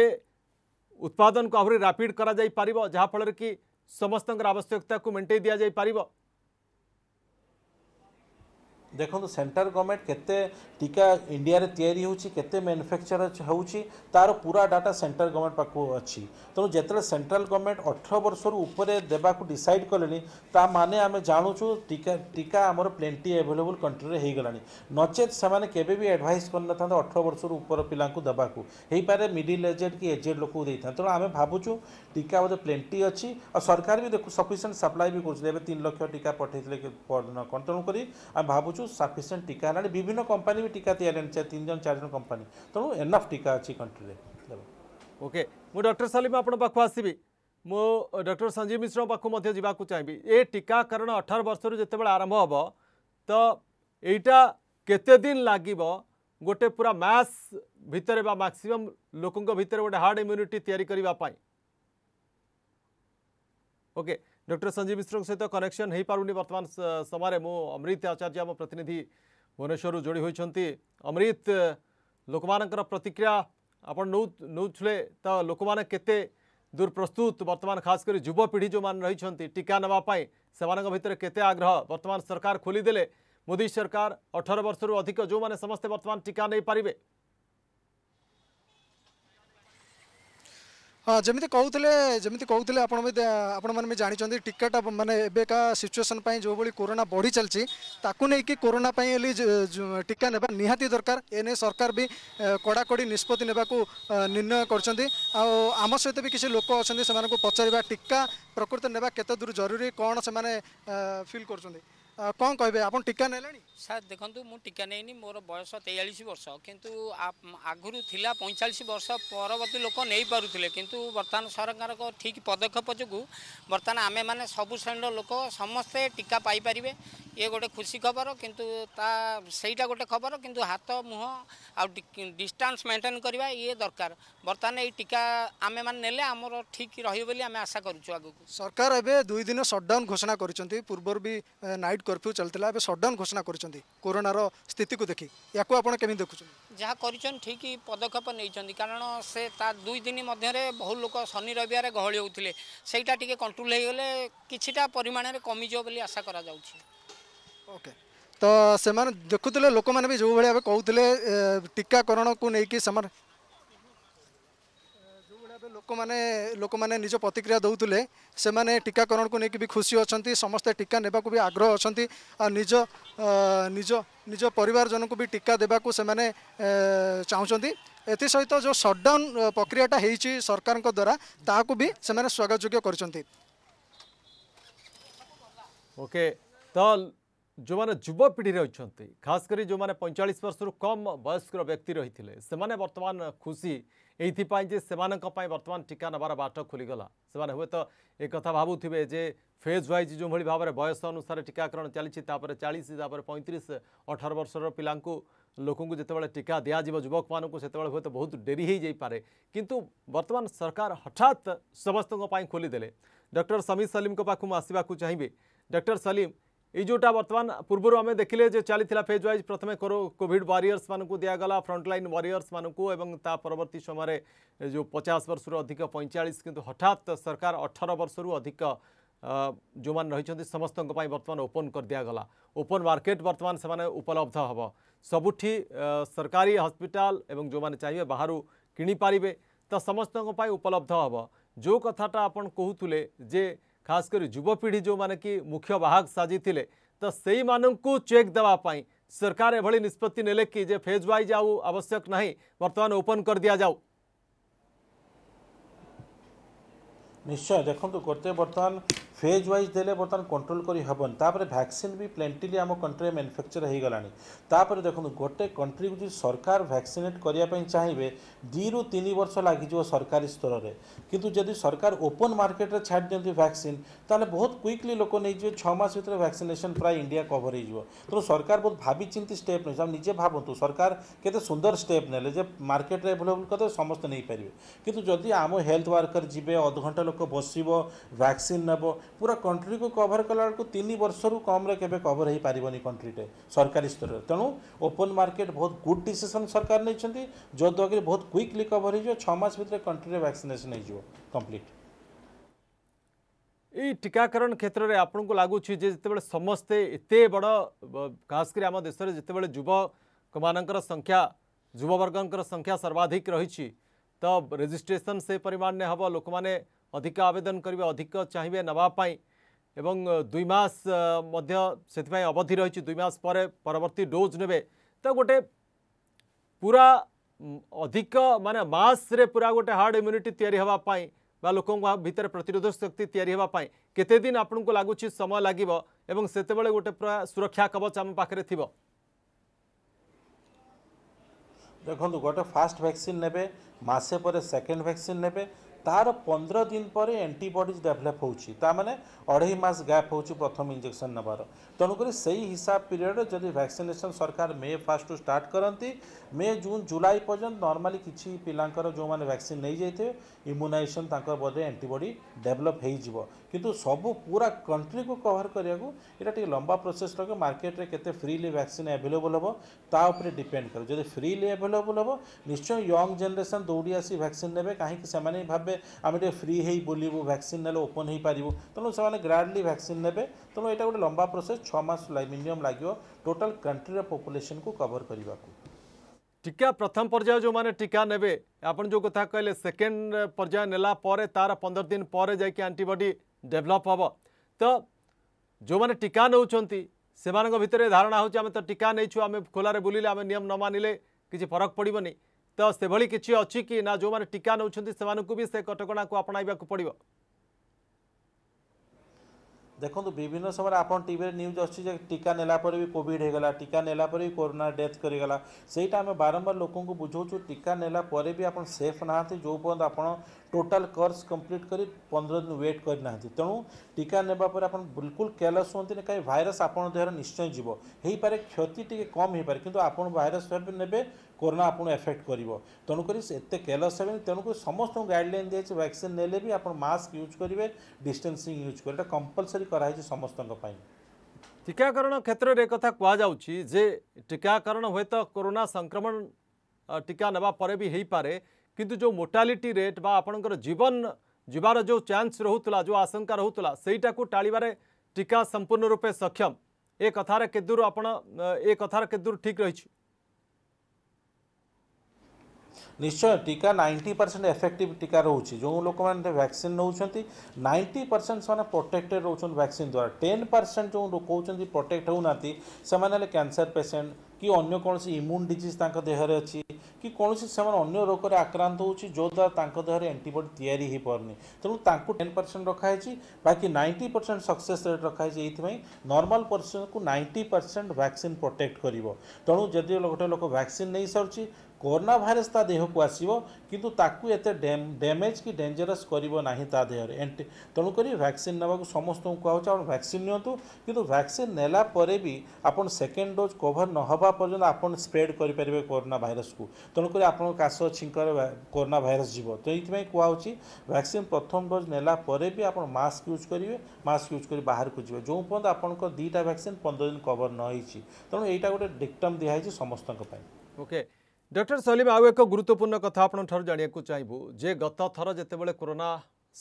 B: उत्पादन को आहरी रापिड कराफल कि समस्त आवश्यकता को मेन्टे दि जा पार
D: দেখুন সেন্টার গভর্নমেন্ট কেতে টিকা ইন্ডিয়ার তৈরি হচ্ছে কেতে ম্যানুফ্যাকচার হচ্ছে তার পুরা ডাটা সেন্টার গভর্নমেন্ট পাখু অছি তেমন যেতবে সেন্ট্রাল গভর্নমেন্ট অঠর বর্ষর উপরে দেওয়া ডিসাইড কলে তা মানে আমি জাণুছু টিকা টিকা আমার প্লেন্টি এভেলেবল কন্ট্রিরে হয়ে গলা নচেত সে কেবে বি এডভাইস করে না থাকে অঠর বর্ষর উপর পিলা দেওয়া হয়েপরে মিডিল এজেড কি এজেড লোক দিয়ে থাকে তেমন আমি ভাবুছু টিকা বোধ প্লেন্টি অছি আর সরকার বি দেখু সফিসিয়েন্ট সাপ্লাই বি করছে এবার তিন লক্ষ টিকা পঠাইলে পরদিন কোণ তেমক আমি ভাবুছু पहुँचु सफिसीयंट टीका है विभिन्न कंपानी भी टीका या तीन जन चार जन कंपनी तेणु एनफ टीका अच्छी कंट्री में
B: ओके मुझे डक्टर सलीम आपको आसबि मो डर संजीव मिश्र पाक चाहिए ये टीकाकरण अठार वर्ष रू जब आरंभ हे तो यहाँ केतेदिन लगे गोटे पूरा मैस भितर मैक्सीम लोक गोटे हार्ड इम्यूनिटी या okay okay. Doctor Sanjeev Mishra सहित कनेक्शन हो पारे बर्तमान समय में अमृत आचार्य आम प्रतिनिधि भुवनेश्वर जोड़ी होती अमृत लोक मान प्रतिक्रिया आप नौले तो लोक मैंने दूर प्रस्तुत बर्तमान खास कर युवपीढ़ी जो मैंने रही टीका नापी से भितर के आग्रह बर्तमान सरकार खोलीदे मोदी सरकार अठर वर्ष अधिक जो मैंने समस्ते बर्तमान टीका नहीं पारे
F: ହଁ ଯେମିତି କହୁଥିଲେ ଯେମିତି କହୁଥିଲେ ଆପଣ ବି ଆପଣମାନେ ବି ଜାଣିଛନ୍ତି ଟିକେଟ୍ ମାନେ ଏବେକା ସିଚୁଏସନ୍ ପାଇଁ ଯେଉଁଭଳି କୋରୋନା ବଢ଼ି ଚାଲିଛି ତାକୁ ନେଇକି କୋରୋନା ପାଇଁ ହେଲେ ଟିକା ନେବା ନିହାତି ଦରକାର ଏ ସରକାର ବି କଡ଼ାକଡ଼ି ନିଷ୍ପତ୍ତି ନେବାକୁ ନିର୍ଣ୍ଣୟ କରିଛନ୍ତି ଆଉ ଆମ ସହିତ ବି କିଛି ଲୋକ ଅଛନ୍ତି ସେମାନଙ୍କୁ ପଚାରିବା ଟିକା ପ୍ରକୃତ ନେବା କେତେ ଦୂର ଜରୁରୀ କ'ଣ ସେମାନେ ଫିଲ୍ କରୁଛନ୍ତି କ'ଣ କହିବେ ଆପଣ ଟିକା ନେଲେଣି
G: ସାର୍ ଦେଖନ୍ତୁ ମୁଁ ଟିକା ନେଇନି ମୋର ବୟସ ତେୟାଳିଶ ବର୍ଷ କିନ୍ତୁ ଆଗରୁ ଥିଲା ପଇଁଚାଳିଶ ବର୍ଷ ପରବର୍ତ୍ତୀ ଲୋକ ନେଇପାରୁଥିଲେ କିନ୍ତୁ ବର୍ତ୍ତମାନ ସରକାରଙ୍କ ଠିକ୍ ପଦକ୍ଷେପ ଯୋଗୁଁ ବର୍ତ୍ତମାନ ଆମେମାନେ ସବୁ ଶ୍ରେଣୀର ଲୋକ ସମସ୍ତେ ଟିକା ପାଇପାରିବେ ଇଏ ଗୋଟେ ଖୁସି ଖବର କିନ୍ତୁ ତା ସେଇଟା ଗୋଟେ ଖବର କିନ୍ତୁ ହାତ ମୁହଁ ଆଉ ଡିଷ୍ଟାନ୍ସ ମେଣ୍ଟେନ୍ କରିବା ଇଏ ଦରକାର ବର୍ତ୍ତମାନ ଏଇ ଟିକା ଆମେମାନେ ନେଲେ ଆମର ଠିକ୍ ରହିବ ବୋଲି ଆମେ ଆଶା କରୁଛୁ
F: ଆଗକୁ ସରକାର ଏବେ ଦୁଇ ଦିନ ସଟ୍ଡାଉନ୍ ଘୋଷଣା କରିଛନ୍ତି ପୂର୍ବରୁ ବି ନାଇଟ୍ कर्फ्यू चलता एवं सटडाउन घोषणा करोनार स्थित को देखी या देखुन
G: जहाँ कर ठीक पदकेप नहीं कारण से दुई दिन मध्य बहु लोग शनि रविवार गहली होते ସେଇଟା ଟିକେ କଣ୍ଟ୍ରୋଲ ହେଇଗଲେ କିଛିଟା परिमाण କମିଯିବ ବୋଲି ଆଶା କରାଯାଉଛି
F: ଓକେ ତ ସେମାନେ ଦେଖୁଥିଲେ ଲୋକମାନେ ବି ଯେଉଁଭଳି भाव କହୁଥିଲେ टीकाकरण को लेकिन ଲୋକମାନେ ଲୋକମାନେ ନିଜ ପ୍ରତିକ୍ରିୟା ଦେଉଥିଲେ ସେମାନେ ଟିକାକରଣକୁ ନେଇକି ବି ଖୁସି ଅଛନ୍ତି ସମସ୍ତେ ଟିକା ନେବାକୁ ବି ଆଗ୍ରହ ଅଛନ୍ତି ଆଉ ନିଜ ନିଜ ନିଜ ପରିବାରଜନଙ୍କୁ ବି ଟିକା ଦେବାକୁ ସେମାନେ ଚାହୁଁଛନ୍ତି ଏଥିସହିତ ଯେଉଁ ସଟ୍ଡାଉନ୍ ପ୍ରକ୍ରିୟାଟା ହେଇଛି ସରକାରଙ୍କ ଦ୍ୱାରା ତାହାକୁ ବି ସେମାନେ ସ୍ୱାଗତଯୋଗ୍ୟ କରିଛନ୍ତି
B: ଓକେ ତ ଯେଉଁମାନେ ଯୁବପିଢ଼ିରେ ଅଛନ୍ତି ଖାସ୍ କରି ଯେଉଁମାନେ ପଇଁଚାଳିଶ ବର୍ଷରୁ କମ୍ ବୟସ୍କର ବ୍ୟକ୍ତି ରହିଥିଲେ ସେମାନେ ବର୍ତ୍ତମାନ ଖୁସି ଏଇଥିପାଇଁ ଯେ ସେମାନଙ୍କ ପାଇଁ ବର୍ତ୍ତମାନ ଟିକା ନେବାର ବାଟ ଖୋଲିଗଲା ସେମାନେ ହୁଏତ ଏକଥା ଭାବୁଥିବେ ଯେ ଫେଜ୍ ୱାଇଜ୍ ଯେଉଁଭଳି ଭାବରେ ବୟସ ଅନୁସାରେ ଟିକାକରଣ ଚାଲିଛି ତାପରେ ଚାଳିଶ ତାପରେ ପଇଁତିରିଶ ଅଠର ବର୍ଷର ପିଲାଙ୍କୁ ଲୋକଙ୍କୁ ଯେତେବେଳେ ଟିକା ଦିଆଯିବ ଯୁବକମାନଙ୍କୁ ସେତେବେଳେ ହୁଏତ ବହୁତ ଡେରି ହୋଇଯାଇପାରେ କିନ୍ତୁ ବର୍ତ୍ତମାନ ସରକାର ହଠାତ୍ ସମସ୍ତଙ୍କ ପାଇଁ ଖୋଲିଦେଲେ ଡକ୍ଟର ସମୀର ସଲିମଙ୍କ ପାଖକୁ ମୁଁ ଆସିବାକୁ ଚାହିଁବି ଡକ୍ଟର ସଲିମ ये जोटा बर्तमान पूर्व आम देखिले चली फेज वाइज प्रथम कोविड वारियर्स मानक दिगला फ्रंटलाइन वारियर्स मानक परवर्त समय जो पचास वर्ष रु अधिक पैंचाश कि हठात सरकार अठर वर्ष रु अधिक जो मैंने रही समस्त बर्तमान ओपन कर दिगला ओपन मार्केट बर्तमान से उपलब्ध हम सबुठी सरकारी हस्पिटाल एवं जो मैंने चाहिए बाहर किपारे तो समस्त उपलब्ध हम जो कथाटा आपन कहते जे खास कर युवपीढ़ी जो मैंने कि मुख्य वाहक साजी थे तो से मानू चेक देवाई सरकार एभली निष्पत्ति ने कि फेज वाइज आउ आवश्यक ना बर्तमान ओपन कर दि जाऊ
D: निश्चय देखो गोटे बर्तमान ଫେଜ୍ ୱାଇଜ୍ ଦେଲେ ବର୍ତ୍ତମାନ କଣ୍ଟ୍ରୋଲ କରି ହେବନି ତାପରେ ଭ୍ୟାକ୍ସିନ୍ ବି ପ୍ଲେଣ୍ଟିଲି ଆମ କଣ୍ଟ୍ରିରେ ମ୍ୟାନୁଫ୍ୟାକ୍ଚର୍ ହୋଇଗଲାଣି ତାପରେ ଦେଖନ୍ତୁ ଗୋଟେ କଣ୍ଟ୍ରିକୁ ଯଦି ସରକାର ଭ୍ୟାକ୍ସିନେଟ୍ କରିବା ପାଇଁ ଚାହିଁବେ ଦୁଇରୁ ତିନି ବର୍ଷ ଲାଗିଯିବ ସରକାରୀ ସ୍ତରରେ କିନ୍ତୁ ଯଦି ସରକାର ଓପନ୍ ମାର୍କେଟରେ ଛାଡ଼ି ଦିଅନ୍ତି ଭ୍ୟାକ୍ସିନ୍ ତାହେଲେ ବହୁତ କ୍ୱିକ୍ଲି ଲୋକ ନେଇଯିବେ ଛଅ ମାସ ଭିତରେ ଭ୍ୟାକ୍ସିନେସନ୍ ପ୍ରାୟ ଇଣ୍ଡିଆ କଭର୍ ହେଇଯିବ ତେଣୁ ସରକାର ବହୁତ ଭାବିଚିନ୍ତି ଷ୍ଟେପ୍ ନେଇଛି ଆମେ ନିଜେ ଭାବନ୍ତୁ ସରକାର କେତେ ସୁନ୍ଦର ଷ୍ଟେପ୍ ନେଲେ ଯେ ମାର୍କେଟରେ ଆଭେଲେବୁଲ୍ କରିଦେବେ ସମସ୍ତେ ନେଇପାରିବେ କିନ୍ତୁ ଯଦି ଆମ ହେଲ୍ଥ ୱାର୍କର ଯିବେ ଅଧଘଣ୍ଟା ଲୋକ ବସିବ ଭ୍ୟାକ୍ସିନ୍ ନେବ पूरा कंट्री को कभर कला तीन वर्ष रू कम केवर हो पार नहीं कंट्रीटे सरकारी स्तर में तेणु ओपन मार्केट बहुत गुड डिशन सरकार नहीं जोद्वा कि बहुत क्विकली कवर हो छस भर में कंट्री में भैक्सीनेसन हो कम्प्लीट
B: य टीकाकरण क्षेत्र में आपन को लगुच समस्ते एत बड़ खास आम देश में जिते बुवक मानर संख्या युववर्गर संख्या सर्वाधिक रही तो रेजिट्रेसन से परिमाण हम लोक मैंने ଅଧିକ ଆବେଦନ କରିବେ ଅଧିକ ଚାହିଁବେ ନେବା ପାଇଁ ଏବଂ ଦୁଇ ମାସ ମଧ୍ୟ ସେଥିପାଇଁ ଅବଧି ରହିଛି ଦୁଇ ମାସ ପରେ ପରବର୍ତ୍ତୀ ଡୋଜ୍ ନେବେ ତ ଗୋଟେ ପୁରା ଅଧିକ ମାନେ ମାସରେ ପୁରା ଗୋଟେ ହାର୍ଡ଼ ଇମ୍ୟୁନିଟି ତିଆରି ହେବା ପାଇଁ ବା ଲୋକଙ୍କ ଭିତରେ ପ୍ରତିରୋଧ ଶକ୍ତି ତିଆରି ହେବା ପାଇଁ କେତେ ଦିନ ଆପଣଙ୍କୁ ଲାଗୁଛି ସମୟ ଲାଗିବ ଏବଂ ସେତେବେଳେ ଗୋଟେ ପୁରା ସୁରକ୍ଷା କବଚ ଆମ ପାଖରେ ଥିବ
D: ଦେଖନ୍ତୁ ଗୋଟେ ଫାଷ୍ଟ ଭ୍ୟାକ୍ସିନ୍ ନେବେ ମାସେ ପରେ ସେକେଣ୍ଡ ଭ୍ୟାକ୍ସିନ୍ ନେବେ તાર 15 દિન પર એન્ટિબોડીઝ ડેવલપ હોઉચી તામાને અડધી માસ ગેપ હોઉચી પ્રથમ ઇન્જેક્શન નબાર તો સહી હિસાબ પિરિયડ જોદી વેક્સિનેશન સરકાર મે ફર્સ્ટ ટુ સ્ટાર્ટ કરંતિ મે જૂન જુલાઈ પર્જંત નોર્મલી કીચી પિલાંકર જો મને વેક્સિન નઈ જઈતે ઇમ્યુનાઇઝેશન તાકર પર એન્ટિબોડી ડેવલપ હેઈ જિબો કીંતુ સબ પૂરા કન્ટ્રી કો કવર કરિયા કો એ ટિકા લંબા પ્રોસેસ તો કે માર્કેટ રે કેતે ફ્રીલી વેક્સિન અવેલેબલ હોબો તા ઉપર ડિપેન્ડ કરે જોદી ફ્રીલી અવેલેબલ હોબો નિશ્ચય યંગ જનરેશન દોડિયાસી વેક્સિન લેબે કાહી કે સે મને ଭାବେ ଆମେ ଟିକେ ଫ୍ରି ହେଇ ବୁଲିବୁ ଭ୍ୟାକ୍ସିନ୍ ନେଲେ ଓପନ୍ ହେଇପାରିବୁ ତେଣୁ ସେମାନେ ଗ୍ରାଡ଼ଲି ଭ୍ୟାକ୍ସିନ୍ ନେବେ ତେଣୁ ଏଇଟା ଗୋଟେ ଲମ୍ବା ପ୍ରୋସେସ୍ ଛଅ ମାସ ମିନିମମ୍ ଲାଗିବ ଟୋଟାଲ୍ କଣ୍ଟ୍ରିର ପପୁଲେସନ୍କୁ କଭର୍ କରିବାକୁ
B: टीका प्रथम पर्याय जो मैंने टीका ने आप जो कथा कहले सेकेंड पर्याय नेलापर तार पंदर दिन पर जाकि आंटीबडी डेभलप हम तो जो मैंने टीका नौ से भितर धारणा होमें तो टीका नहीं छू आम खोल बुले आम नियम न मानिले किसी फरक पड़बनी ତ ସେଭଳି କିଛି ଅଛି କି ନା ଯେଉଁମାନେ ଟିକା ନେଉଛନ୍ତି ସେମାନଙ୍କୁ ବି ସେ କଟକଣାକୁ ଆପଣାଇବାକୁ ପଡ଼ିବ
D: ଦେଖନ୍ତୁ ବିଭିନ୍ନ ସମୟରେ ଆପଣ ଟିଭିରେ ନ୍ୟୁଜ୍ ଆସୁଛି ଯେ ଟିକା ନେଲା ପରେ ବି କୋଭିଡ଼ ହେଇଗଲା ଟିକା ନେଲା ପରେ ବି କରୋନା ଡେଥ୍ କରିଗଲା ସେଇଟା ଆମେ ବାରମ୍ବାର ଲୋକଙ୍କୁ ବୁଝାଉଛୁ ଟିକା ନେଲା ପରେ ବି ଆପଣ ସେଫ୍ ନାହାନ୍ତି ଯେଉଁ ପର୍ଯ୍ୟନ୍ତ ଆପଣ ଟୋଟାଲ୍ କୋର୍ସ କମ୍ପ୍ଲିଟ୍ କରି ପନ୍ଦର ଦିନ ୱେଟ୍ କରିନାହାନ୍ତି ତେଣୁ ଟିକା ନେବା ପରେ ଆପଣ ବିଲକୁଲ କେୟାରଲେସ୍ ହୁଅନ୍ତୁନି କାହିଁକି ଭାଇରସ୍ ଆପଣଙ୍କ ଦେହରେ ନିଶ୍ଚୟ ଯିବ ହେଇପାରେ କ୍ଷତି ଟିକେ କମ୍ ହେଇପାରେ କିନ୍ତୁ ଆପଣ ଭାଇରସ୍ ଭାବେ ନେବେ କରୋନା ଆପଣଙ୍କୁ ଏଫେକ୍ଟ କରିବ ତେଣୁକରି ଏତେ କେୟାରଲେସ୍ ହେବେନି ତେଣୁକରି ସମସ୍ତଙ୍କୁ ଗାଇଡ଼ଲାଇନ୍ ଦିଆଯାଇଛି ଭ୍ୟାକ୍ସିନ୍ ନେଲେ ବି ଆପଣ ମାସ୍କ ୟୁଜ୍ କରିବେ ଡିଷ୍ଟାନ୍ସିଂ ୟୁଜ୍ କରିବେ ଏଇଟା କମ୍ପଲସରି କରାହେଇଛି ସମସ୍ତଙ୍କ ପାଇଁ
B: ଟିକାକରଣ କ୍ଷେତ୍ରରେ କଥା କୁହାଯାଉଛି ଯେ ଟିକାକରଣ ହୁଏତ କରୋନା ସଂକ୍ରମଣ ଟିକା ନେବା ପରେ ବି ହେଇପାରେ କିନ୍ତୁ ଯେଉଁ ମୋର୍ଟାଲିଟି ରେଟ୍ ବା ଆପଣଙ୍କର ଜୀବନ ଯିବାର ଯେଉଁ ଚାନ୍ସ ରହୁଥିଲା ଯେଉଁ ଆଶଙ୍କା ରହୁଥିଲା ସେଇଟାକୁ ଟାଳିବାରେ ଟିକା ସମ୍ପୂର୍ଣ୍ଣ ରୂପେ ସକ୍ଷମ ଏ କଥାରେ କେଦୁରୁ ଆପଣ ଏ କଥାର କେଦୁରୁ ଠିକ୍ ରହିଛି
D: ନିଶ୍ଚୟ ଟୀକା ନାଇଣ୍ଟି ପରସେଣ୍ଟ ଏଫେକ୍ଟିଭ୍ ଟୀକା ରହୁଛି ଯେଉଁ ଲୋକମାନେ ଭ୍ୟାକ୍ସିନ୍ ନେଉଛନ୍ତି ନାଇଣ୍ଟି ପରସେଣ୍ଟ ସେମାନେ ପ୍ରୋଟେକ୍ଟେଡ଼ ରହୁଛନ୍ତି ଭ୍ୟାକ୍ସିନ୍ ଦ୍ୱାରା ଟେନ୍ ପରସେଣ୍ଟ ଯେଉଁ କହୁଛନ୍ତି ପ୍ରୋଟେକ୍ଟ ହେଉନାହାନ୍ତି ସେମାନେ ହେଲେ କ୍ୟାନ୍ସର ପେସେଣ୍ଟ କି ଅନ୍ୟ କୌଣସି ଇମ୍ୟୁନ୍ ଡିଜିଜ୍ ତାଙ୍କ ଦେହରେ ଅଛି କି କୌଣସି ସେମାନେ ଅନ୍ୟ ରୋଗରେ ଆକ୍ରାନ୍ତ ହେଉଛି ଯେଉଁଦ୍ୱାରା ତାଙ୍କ ଦେହରେ ଆଣ୍ଟିବଡି ତିଆରି ହୋଇପାରୁନି ତେଣୁ ତାଙ୍କୁ ଟେନ୍ ପରସେଣ୍ଟ ରଖାହେଇଛି ବାକି ନାଇଣ୍ଟି ପରସେଣ୍ଟ ସକ୍ସେସ୍ ରେଟ୍ ରଖାହେଇଛି ଏଇଥିପାଇଁ ନର୍ମାଲ୍ ପରସେଣ୍ଟକୁ ନାଇଣ୍ଟି ପରସେଣ୍ଟ ଭ୍ୟାକ୍ସିନ୍ ପ୍ରୋଟେକ୍ଟ କରିବ ତେଣୁ ଯଦି ଗୋଟେ ଲୋକ ଭ୍ୟାକ୍ସିନ୍ ନେଇସାରୁଛି କରୋନା ଭାଇରସ୍ ତା ଦେହକୁ ଆସିବ କିନ୍ତୁ ତାକୁ ଏତେ ଡ୍ୟାମେଜ୍ କି ଡେଞ୍ଜରସ୍ କରିବ ନାହିଁ ତା ଦେହରେ ଏଣ୍ଟି ତେଣୁକରି ଭ୍ୟାକ୍ସିନ୍ ନେବାକୁ ସମସ୍ତଙ୍କୁ କୁହାହେଉଛି ଆପଣ ଭ୍ୟାକ୍ସିନ୍ ନିଅନ୍ତୁ କିନ୍ତୁ ଭ୍ୟାକ୍ସିନ୍ ନେଲା ପରେ ବି ଆପଣ ସେକେଣ୍ଡ ଡୋଜ୍ କଭର୍ ନହେବା ପର୍ଯ୍ୟନ୍ତ ଆପଣ ସ୍ପ୍ରେଡ୍ କରିପାରିବେ କରୋନା ଭାଇରସ୍କୁ ତେଣୁକରି ଆପଣଙ୍କ କାଶ ଛିଙ୍କର କରୋନା ଭାଇରସ୍ ଯିବ ତ ଏଇଥିପାଇଁ କୁହାହେଉଛି ଭ୍ୟାକ୍ସିନ୍ ପ୍ରଥମ ଡୋଜ୍ ନେଲା ପରେ ବି ଆପଣ ମାସ୍କ ୟୁଜ୍ କରିବେ ମାସ୍କ ୟୁଜ୍ କରି ବାହାରକୁ ଯିବେ ଯେଉଁ ପର୍ଯ୍ୟନ୍ତ ଆପଣଙ୍କ ଦୁଇଟା ଭ୍ୟାକ୍ସିନ୍ ପନ୍ଦର ଦିନ କଭର୍ ନ ହେଇଛି
B: ତେଣୁ ଏଇଟା ଗୋଟେ ଡିକ୍ଟମ୍ ଦିଆହେଇଛି ସମସ୍ତଙ୍କ ପାଇଁ ଓକେ ଡକ୍ଟର ସଲିମ ଆଉ ଏକ ଗୁରୁତ୍ୱପୂର୍ଣ୍ଣ କଥା ଆପଣଙ୍କଠାରୁ ଜାଣିବାକୁ ଚାହିଁବୁ ଯେ ଗତ ଥର ଯେତେବେଳେ କରୋନା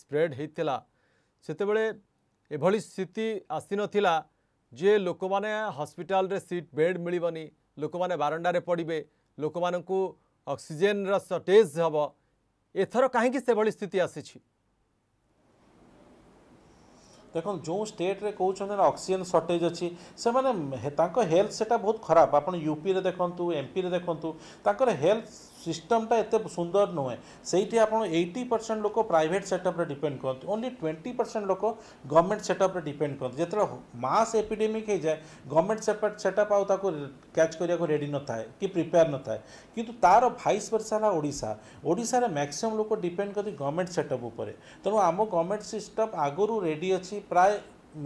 B: ସ୍ପ୍ରେଡ୍ ହୋଇଥିଲା ସେତେବେଳେ ଏଭଳି ସ୍ଥିତି ଆସିନଥିଲା ଯେ ଲୋକମାନେ ହସ୍ପିଟାଲରେ ସିଟ୍ ବେଡ୍ ମିଳିବନି ଲୋକମାନେ ବାରଣ୍ଡାରେ ପଡ଼ିବେ ଲୋକମାନଙ୍କୁ ଅକ୍ସିଜେନର ସର୍ଟେଜ୍ ହେବ ଏଥର କାହିଁକି ସେଭଳି ସ୍ଥିତି ଆସିଛି
D: ଦେଖନ୍ତୁ ଯେଉଁ ଷ୍ଟେଟ୍ରେ କହୁଛନ୍ତି ନା ଅକ୍ସିଜେନ୍ ସର୍ଟେଜ୍ ଅଛି ସେମାନେ ତାଙ୍କ ହେଲ୍ଥ ସେଟା ବହୁତ ଖରାପ ଆପଣ ୟୁପିରେ ଦେଖନ୍ତୁ ଏମ୍ପିରେ ଦେଖନ୍ତୁ ତାଙ୍କର ହେଲ୍ଥ ସିଷ୍ଟମଟା ଏତେ ସୁନ୍ଦର ନୁହେଁ ସେଇଠି ଆପଣ ଏଇଟି ପରସେଣ୍ଟ ଲୋକ ପ୍ରାଇଭେଟ୍ ସେଟଅପ୍ରେ ଡିପେଣ୍ଡ କରନ୍ତି ଓନ୍ଲି ଟ୍ୱେଣ୍ଟି ପରସେଣ୍ଟ ଲୋକ ଗଭର୍ଣ୍ଣମେଣ୍ଟ ସେଟଅପ୍ରେ ଡିପେଣ୍ଡ କରନ୍ତି ଯେତେବେଳେ ମାସ୍ ଏପିଡେମିକ୍ ହେଇଯାଏ ଗଭର୍ଣ୍ଣମେଣ୍ଟ ସେଟଅପ୍ ଆଉ ତାକୁ କ୍ୟାଚ୍ କରିବାକୁ ରେଡ଼ି ନଥାଏ କି ପ୍ରିପେୟାର ନଥାଏ କିନ୍ତୁ ତା'ର ଭାଇସ୍ ଭର୍ସା ହେଲା ଓଡ଼ିଶା ଓଡ଼ିଶାରେ ମ୍ୟାକ୍ସିମମ୍ ଲୋକ ଡିପେଣ୍ଡ କରନ୍ତି ଗଭର୍ଣ୍ଣମେଣ୍ଟ ସେଟଅପ୍ ଉପରେ ତେଣୁ ଆମ ଗଭର୍ଣ୍ଣମେଣ୍ଟ ସିଷ୍ଟମ୍ ଆଗରୁ ରେଡ଼ି ଅଛି ପ୍ରାୟ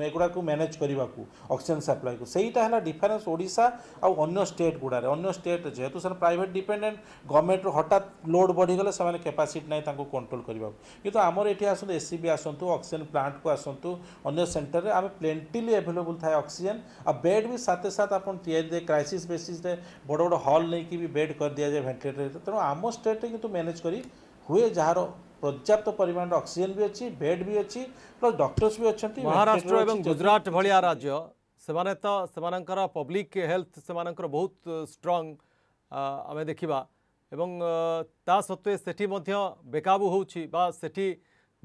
D: ଏଗୁଡ଼ାକୁ ମ୍ୟାନେଜ୍ କରିବାକୁ ଅକ୍ସିଜେନ୍ ସପ୍ଲାଇକୁ ସେଇଟା ହେଲା ଡିଫରେନ୍ସ ଓଡ଼ିଶା ଆଉ ଅନ୍ୟ ଷ୍ଟେଟ୍ ଗୁଡ଼ାରେ ଅନ୍ୟ ଷ୍ଟେଟ୍ ଯେହେତୁ ସେମାନେ ପ୍ରାଇଭେଟ୍ ଡିପେଣ୍ଡେଣ୍ଟ ଗଭର୍ଣ୍ଣମେଣ୍ଟରୁ ହଠାତ୍ ଲୋଡ଼୍ ବଢ଼ିଗଲେ ସେମାନେ କ୍ୟାପାସିଟି ନାହିଁ ତାଙ୍କୁ କଣ୍ଟ୍ରୋଲ୍ କରିବାକୁ କିନ୍ତୁ ଆମର ଏଠି ଆସନ୍ତୁ ଏସ୍ ସି ବି ଆସନ୍ତୁ ଅକ୍ସିଜେନ୍ ପ୍ଲାଣ୍ଟକୁ ଆସନ୍ତୁ ଅନ୍ୟ ସେଣ୍ଟରରେ ଆମେ ପ୍ଲେଣ୍ଟିଲି ଆଭେଲେବୁଲ୍ ଥାଏ ଅକ୍ସିଜେନ୍ ଆଉ ବେଡ୍ ବି ସାଥେ ସାଥ ଆପଣ ତିଆରିରେ କ୍ରାଇସିସ୍ ବେସିସ୍ରେ ବଡ଼ ବଡ଼ ହଲ୍ ନେଇକି ବି ବେଡ୍ କରିଦିଆଯାଏ ଭେଣ୍ଟିଲେଟର୍ ତେଣୁ ଆମ ଷ୍ଟେଟ୍ରେ କିନ୍ତୁ ମ୍ୟାନେଜ୍ କରି ହୁଏ ଯାହାର पर्याप्त परिमाण अक्सीजेन भी अच्छी बेड भी अच्छी प्लस डक्टर्स भी अच्छा महाराष्ट्र और गुजरात
B: भाया राज्य से पब्लिक हेल्थ से बहुत स्ट्रंग आम देखा एवं uh, ता सत्वे से बेकाबू होती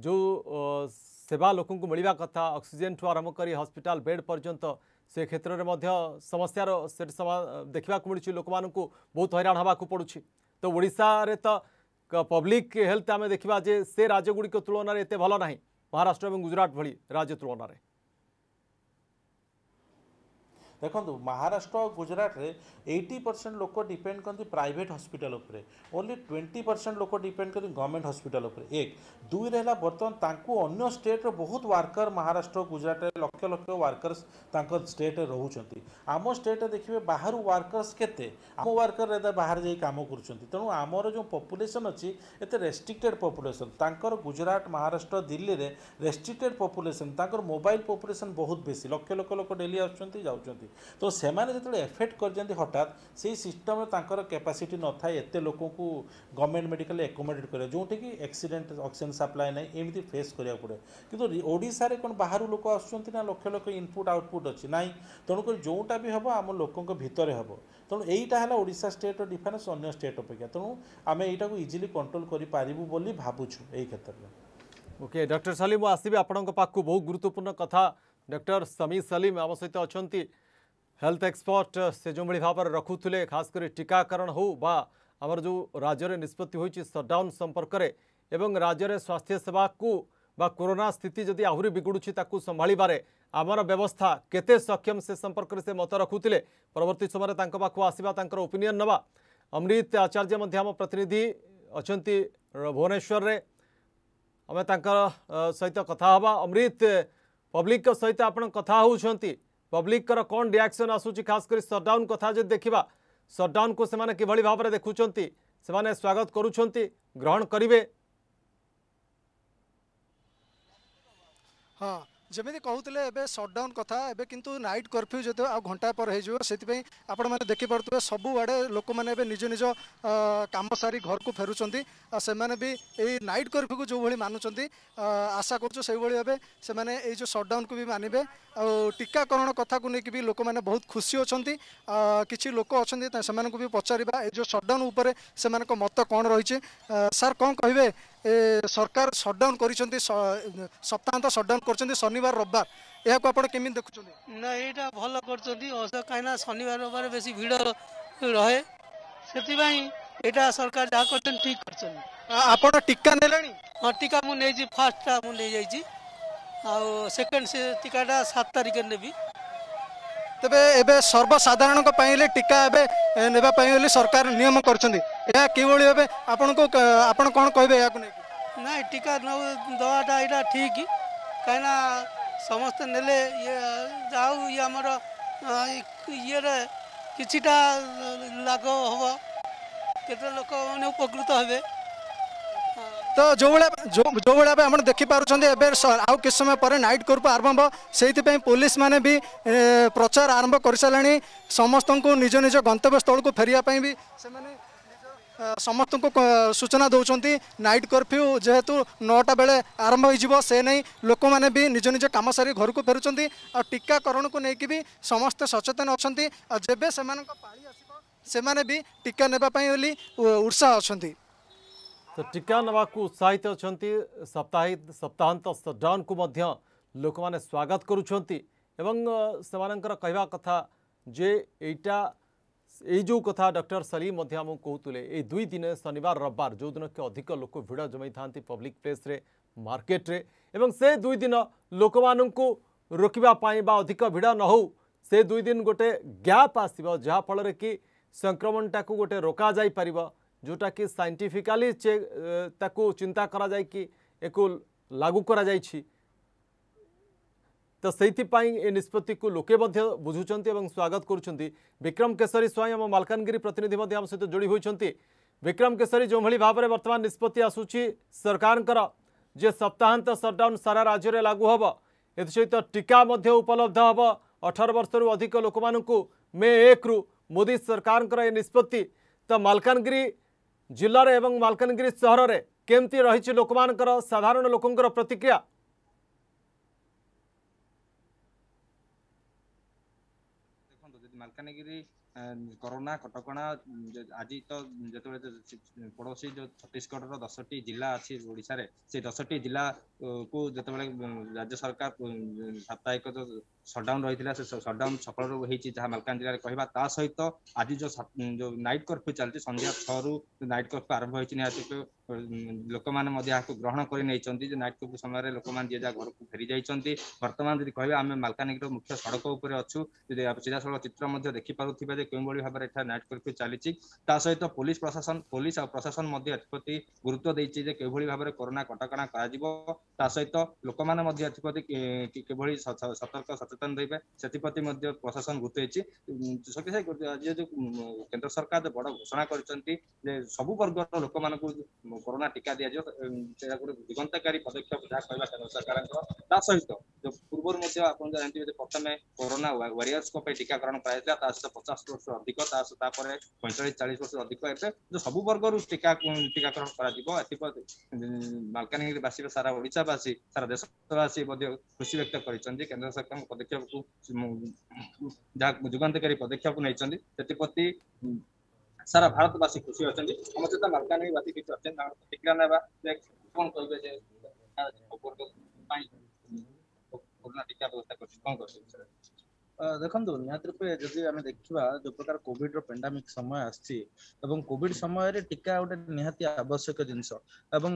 B: जो uh, सेवा लोक मिलवा कथा अक्सीजेन ठू आरंभ कर हस्पिटाल बेड पर्यंत से क्षेत्र में समस्या देखा मिलूँ लोक मूँ बहुत हईराण होगा पड़ू तो ओडा तो पब्लिक हेल्थ आम देखा जे से राज्यगुड़िक तुलन एत भल ना महाराष्ट्र और गुजरात भाई राज्य तुलन
D: ଦେଖନ୍ତୁ ମହାରାଷ୍ଟ୍ର ଆଉ ଗୁଜରାଟରେ ଏଇଟି ପରସେଣ୍ଟ ଲୋକ ଡିପେଣ୍ଡ କରନ୍ତି ପ୍ରାଇଭେଟ୍ ହସ୍ପିଟାଲ ଉପରେ ଓନ୍ଲି ଟ୍ୱେଣ୍ଟି ପରସେଣ୍ଟ ଲୋକ ଡିପେଣ୍ଡ କରନ୍ତି ଗଭର୍ଣ୍ଣମେଣ୍ଟ ହସ୍ପିଟାଲ ଉପରେ ଏକ ଦୁଇରେ ହେଲା ବର୍ତ୍ତମାନ ତାଙ୍କୁ ଅନ୍ୟ ଷ୍ଟେଟ୍ର ବହୁତ ୱାର୍କର ମହାରାଷ୍ଟ୍ର ଗୁଜରାଟରେ ଲକ୍ଷ ଲକ୍ଷ ୱାର୍କର୍ସ ତାଙ୍କ ଷ୍ଟେଟ୍ରେ ରହୁଛନ୍ତି ଆମ ଷ୍ଟେଟ୍ରେ ଦେଖିବେ ବାହାରୁ ୱାର୍କର୍ସ କେତେ ଆମ ୱାର୍କର ବାହାରେ ଯାଇ କାମ କରୁଛନ୍ତି ତେଣୁ ଆମର ଯେଉଁ ପପୁଲେସନ୍ ଅଛି ଏତେ ରେଷ୍ଟ୍ରିକ୍ଟେଡ଼୍ ପପୁଲେସନ୍ ତାଙ୍କର ଗୁଜରାଟ ମହାରାଷ୍ଟ୍ର ଦିଲ୍ଲୀରେ ରେଷ୍ଟ୍ରିକ୍ଟେଡ଼୍ ପପୁଲେସନ୍ ତାଙ୍କର ମୋବାଇଲ୍ ପପୁଲେସନ୍ ବହୁତ ବେଶୀ ଲକ୍ଷ ଲକ୍ଷ ଲୋକ ଡେଲି ଆସୁଛନ୍ତି ଯାଉଛନ୍ତି ତ ସେମାନେ ଯେତେବେଳେ ଏଫେକ୍ଟ କରିଛନ୍ତି ହଠାତ୍ ସେଇ ସିଷ୍ଟମ୍ରେ ତାଙ୍କର କ୍ୟାପାସିଟି ନଥାଏ ଏତେ ଲୋକଙ୍କୁ ଗଭର୍ଣ୍ଣମେଣ୍ଟ ମେଡ଼ିକାଲରେ ଏକୋମୋଡେଟ୍ କରିବା ଯେଉଁଠିକି ଆକ୍ସିଡେଣ୍ଟ ଅକ୍ସିଜେନ୍ ସାପ୍ଲାଏ ନାହିଁ ଏମିତି ଫେସ୍ କରିବାକୁ ପଡ଼େ କିନ୍ତୁ ଓଡ଼ିଶାରେ କ'ଣ ବାହାରୁ ଲୋକ ଆସୁଛନ୍ତି ନା ଲକ୍ଷ ଲକ୍ଷ ଇନପୁଟ୍ ଆଉଟପୁଟ୍ ଅଛି ନାହିଁ ତେଣୁକରି ଯେଉଁଟା ବି ହେବ ଆମ ଲୋକଙ୍କ ଭିତରେ ହେବ ତେଣୁ ଏଇଟା ହେଲା ଓଡ଼ିଶା ଷ୍ଟେଟ୍ର ଡିଫରେନ୍ସ ଅନ୍ୟ ଷ୍ଟେଟ୍ ଅପେକ୍ଷା ତେଣୁ ଆମେ ଏଇଟାକୁ ଇଜିଲି କଣ୍ଟ୍ରୋଲ
B: କରିପାରିବୁ ବୋଲି ଭାବୁଛୁ ଏଇ କ୍ଷେତ୍ରରେ ଓକେ ଡକ୍ଟର ସଲିମ ମୁଁ ଆସିବି ଆପଣଙ୍କ ପାଖକୁ ବହୁତ ଗୁରୁତ୍ୱପୂର୍ଣ୍ଣ କଥା ଡକ୍ଟର ସମୀର ସଲିମ ଆମ ସହିତ ଅଛନ୍ତି हेल्थ एक्सपर्ट uh, से जो भाई भाव में रखुले खास कर टीकाकरण होमर जो राज्य निष्पत्ति होती सटडाउन संपर्क एवं राज्य में स्वास्थ्य सेवा को बा कोरोना स्थिति जदि आहरी बिगुड़ी संभाबारे आमर व्यवस्था केते सक्षम से संपर्क से मत रखुले परवर्त समय आसवा ओपिनियन नवा अमृत आचार्य आम प्रतिनिधि अच्छा भुवनेश्वर में आम सहित कथा अमृत पब्लिक सहित आप कथा होती पब्लिक कर कौन रियाक्शन आसूँ खासकर सटडाउन कथा जब देखा सटडाउन को सेने कि भाव में देखुंट से स्वागत करुं ग्रहण करे
F: हाँ ଯେମିତି କହୁଥିଲେ ଏବେ ସଟ୍ଡାଉନ୍ କଥା ଏବେ କିନ୍ତୁ ନାଇଟ୍ କର୍ଫ୍ୟୁ ଯେତେ ଆଉ ଘଣ୍ଟାଏ ପରେ ହେଇଯିବ ସେଥିପାଇଁ ଆପଣମାନେ ଦେଖିପାରୁଥିବେ ସବୁଆଡ଼େ ଲୋକମାନେ ଏବେ ନିଜ ନିଜ କାମ ସାରି ଘରକୁ ଫେରୁଛନ୍ତି ଆଉ ସେମାନେ ବି ଏଇ ନାଇଟ୍ କର୍ଫ୍ୟୁକୁ ଯେଉଁଭଳି ମାନୁଛନ୍ତି ଆଶା କରୁଛୁ ସେଇଭଳି ଏବେ ସେମାନେ ଏଇ ଯେଉଁ ସଟ୍ଡାଉନ୍କୁ ବି ମାନିବେ ଆଉ ଟିକାକରଣ କଥାକୁ ନେଇକି ବି ଲୋକମାନେ ବହୁତ ଖୁସି ଅଛନ୍ତି କିଛି ଲୋକ ଅଛନ୍ତି ସେମାନଙ୍କୁ ବି ପଚାରିବା ଏଇ ଯେଉଁ ସଟ୍ଡାଉନ୍ ଉପରେ ସେମାନଙ୍କ ମତ କ'ଣ ରହିଛି ସାର୍ କ'ଣ କହିବେ সরকার সটডাউন করছেন সপ্তাহান্ত সটডাউন করছেন শনিবার রবিবার এখন আপনার কেমি দেখুছেন না এইটা ভাল করছেন কিনা শনিবার রবিবার বেশি ভিড় রহে সেপাই এটা সরকার যা করছেন ঠিক করছেন আপনার টিকা নেলে হ্যাঁ টিকা মু নেই ফার্স্টটা মু নেই যাইছি আউ সেকেন্ড সে টিকাটা সাত তারিখে নেবি তবে এবে সর্বসাধারণক পাইলে টিকা এবে নেবা পাই বলে সরকার নিয়ম করছেন ଏହା କିଭଳି ଭାବେ ଆପଣଙ୍କୁ ଆପଣ କ'ଣ କହିବେ ଏହାକୁ ନେଇ ନାଇଁ ଟୀକା ଦେବାଟା ଏଇଟା ଠିକ୍ କାହିଁକିନା ସମସ୍ତେ ନେଲେ ଇଏ ଯାଉ ଇଏ ଆମର ଇଏରେ କିଛିଟା ଲାଭ ହେବ କେତେ ଲୋକମାନେ ଉପକୃତ ହେବେ ତ ଯେଉଁଭଳିଆ ଯେଉଁଭଳିଆ ଭାବେ ଆପଣ ଦେଖିପାରୁଛନ୍ତି ଏବେ ଆଉ କିଛି ସମୟ ପରେ ନାଇଟ୍ କର୍ପ ଆରମ୍ଭ ସେଇଥିପାଇଁ ପୋଲିସମାନେ ବି ପ୍ରଚାର ଆରମ୍ଭ କରିସାରିଲେଣି ସମସ୍ତଙ୍କୁ ନିଜ ନିଜ ଗନ୍ତବ୍ୟସ୍ଥଳକୁ ଫେରିବା ପାଇଁ ବି ସେମାନେ समस्त को सूचना दौंस नाइट कर्फ्यू जेहेतु नौटा बेले आरंभ से नहीं लोक मैंने भी निज निज कम सारी घर को फेर टीकाकरण को लेकिन भी समस्त सचेतन अच्छा जेब से मैंने भी टीका ने उत्साह अच्छा तो
B: टीका नाक उत्साहित अच्छा साप्ताहिक सप्ताहत सटडाउन को मध्य लोक मैंने स्वागत करुँच कहवा कथा जे यहाँ এই যে কথা ডক্টর সলিম মধ্যে আমি কৌলে এই দুই দিন শনিবার রবিবার যেদিন কি অধিক লোক ভিড় জমাই থাকে পব্লিক প্লেসে মার্কেটে এবং সে দুই দিন লোক রোকিবা বা অধিক ভিড় ন হো সে দুই দিন গোটে গ্যাপ আসব যা ফলরে কি সংক্রমণটা গোটে রোকা যাই পারিব जोटा कि सैंटिफिकाली चिंता कर लागू कर ତ ସେଇଥିପାଇଁ ଏ ନିଷ୍ପତ୍ତିକୁ ଲୋକେ ମଧ୍ୟ ବୁଝୁଛନ୍ତି ଏବଂ ସ୍ୱାଗତ କରୁଛନ୍ତି ବିକ୍ରମ କେଶରୀ ସ୍ୱାଇଁ ଆମ ମାଲକାନଗିରି ପ୍ରତିନିଧି ମଧ୍ୟ ଆମ ସହିତ ଯୋଡ଼ି ହୋଇଛନ୍ତି ବିକ୍ରମ କେଶରୀ ଯେଉଁଭଳି ଭାବରେ ବର୍ତ୍ତମାନ ନିଷ୍ପତ୍ତି ଆସୁଛି ସରକାରଙ୍କର ଯେ ସପ୍ତାହାନ୍ତ ସଟ୍ଡାଉନ୍ ସାରା ରାଜ୍ୟରେ ଲାଗୁ ହେବ ଏଥିସହିତ ଟିକା ମଧ୍ୟ ଉପଲବ୍ଧ ହେବ ଅଠର ବର୍ଷରୁ ଅଧିକ ଲୋକମାନଙ୍କୁ ମେ ଏକରୁ ମୋଦି ସରକାରଙ୍କର ଏ ନିଷ୍ପତ୍ତି ତ ମାଲକାନଗିରି ଜିଲ୍ଲାରେ ଏବଂ ମାଲକାନଗିରି ସହରରେ କେମିତି ରହିଛି ଲୋକମାନଙ୍କର ସାଧାରଣ ଲୋକଙ୍କର ପ୍ରତିକ୍ରିୟା
H: ମାଲକାନଗିରି କରୋନା କଟକଣା ଆଜି ତ ଯେତେବେଳେ ପଡ଼ୋଶୀ ଯେଉଁ ଛତିଶଗଡ଼ର ଦଶଟି ଜିଲ୍ଲା ଅଛି ଓଡ଼ିଶାରେ ସେ ଦଶଟି ଜିଲ୍ଲାକୁ ଯେତେବେଳେ ରାଜ୍ୟ ସରକାର ସାପ୍ତାହିକ ସଟ୍ଡାଉନ୍ ରହିଥିଲା ସେ ସଟ୍ଡାଉନ୍ ସଫଳରୁ ହେଇଛି ଯାହା ମାଲକାନଗିରି ଜିଲ୍ଲାରେ କହିବା ତା ସହିତ ଆଜି ଯେଉଁ ନାଇଟ୍ କର୍ଫ୍ୟୁ ଚାଲିଛି ସନ୍ଧ୍ୟା ଛଅରୁ ନାଇଟ୍ କର୍ଫ୍ୟୁ ଆରମ୍ଭ ହୋଇଛି ନିହାତି ଲୋକମାନେ ମଧ୍ୟ ଏହାକୁ ଗ୍ରହଣ କରି ନେଇଛନ୍ତି ଯେ ନାଇଟ୍ କର୍ଫ୍ୟୁ ସମୟରେ ଲୋକମାନେ ଯିଏ ଯାହା ଘରକୁ ଫେରି ଯାଇଛନ୍ତି ବର୍ତ୍ତମାନ ଯଦି କହିବା ଆମେ ମାଲକାନଗିରିର ମୁଖ୍ୟ ସଡ଼କ ଉପରେ ଅଛୁ ଯଦି ସିଧାସଳଖ ଚିତ୍ର ମଧ୍ୟ ଦେଖିପାରୁଥିବେ ଯେ କେଉଁଭଳି ଭାବରେ ଏଠାରେ ନାଇଟ୍ କର୍ଫ୍ୟୁ ଚାଲିଛି ତା ସହିତ ପୋଲିସ ପ୍ରଶାସନ ପୋଲିସ ଆଉ ପ୍ରଶାସନ ମଧ୍ୟ ଏଥିପ୍ରତି ଗୁରୁତ୍ୱ ଦେଇଛି ଯେ କେଉଁଭଳି ଭାବରେ କରୋନା କଟକଣା କରାଯିବ ତା ସହିତ ଲୋକମାନେ ମଧ୍ୟ ଏଥିପ୍ରତି କିଭଳି ସତର୍କ ସଚେତନ ସଚେତନ ରହିବା ସେଥିପ୍ରତି ମଧ୍ୟ ପ୍ରଶାସନ ଗୁରୁତ୍ୱ ହେଇଛି ସତ୍ୟସାଇ କେନ୍ଦ୍ର ସରକାର ବଡ ଘୋଷଣା କରିଛନ୍ତି ଯେ ସବୁ ବର୍ଗର ଲୋକମାନଙ୍କୁ କରୋନା ଟୀକା ଦିଆଯିବ ସେଇଟା ଗୋଟେ ଦିଗନ୍ତକାରୀ ପଦକ୍ଷେପ ଯାହା କହିବା କେନ୍ଦ୍ର ସରକାରଙ୍କର ତା ସହିତ ପୂର୍ବରୁ ମଧ୍ୟ ଆପଣ ଜାଣିଥିବେ ଯେ ପ୍ରଥମେ କରୋନା ୱାରିୟର୍ସଙ୍କ ପାଇଁ ଟୀକାକରଣ କରାଯାଇଥିଲା ତା ସହିତ ପଚାଶ ବର୍ଷରୁ ଅଧିକ ତା ସହିତ ତାପରେ ପଇଁଚାଳିଶ ଚାଳିଶ ବର୍ଷରୁ ଅଧିକ ଏବେ ସବୁ ବର୍ଗରୁ ଟୀକା ଟୀକାକରଣ କରାଯିବ ଏଥିପ୍ରତି ମାଲକାନଗିରି ବାସୀ ସାରା ଓଡ଼ିଶାବାସୀ ସାରା ଦେଶବାସୀ ମଧ୍ୟ ଖୁସି ବ୍ୟକ୍ତ କରିଛନ୍ତି କେନ୍ଦ୍ର ସରକାରଙ୍କ ପଦକ୍ଷେପ ପଦକ୍ଷେପକୁ ଯାହା ଯୁଗାନ୍ତକାରୀ ପଦକ୍ଷେପ ନେଇଛନ୍ତି ସେଥିପ୍ରତି ସାରା ଭାରତବାସୀ ଖୁସି ଅଛନ୍ତି ଆମ ସହିତ ମାଲକାନଗିରିବାସୀ କିଛି ଅଛନ୍ତି ତାଙ୍କର ପ୍ରତିକ୍ରିୟା ନେବା ଯେ କ'ଣ କହିବେ ଯେ ପାଇଁ କରୋନା ଟୀକା ବ୍ୟବସ୍ଥା କରୁଛି କ'ଣ କହିବେ
I: ଦେଖନ୍ତୁ ନିହାତି ରୂପେ ଯଦି ଆମେ ଦେଖିବା ଯୋଉ ପ୍ରକାର କୋଭିଡର ପେଣ୍ଡାମିକ ସମୟ ଆସିଛି ଏବଂ କୋଭିଡ ସମୟରେ ଟୀକା ଗୋଟେ ନିହାତି ଆବଶ୍ୟକ ଜିନିଷ ଏବଂ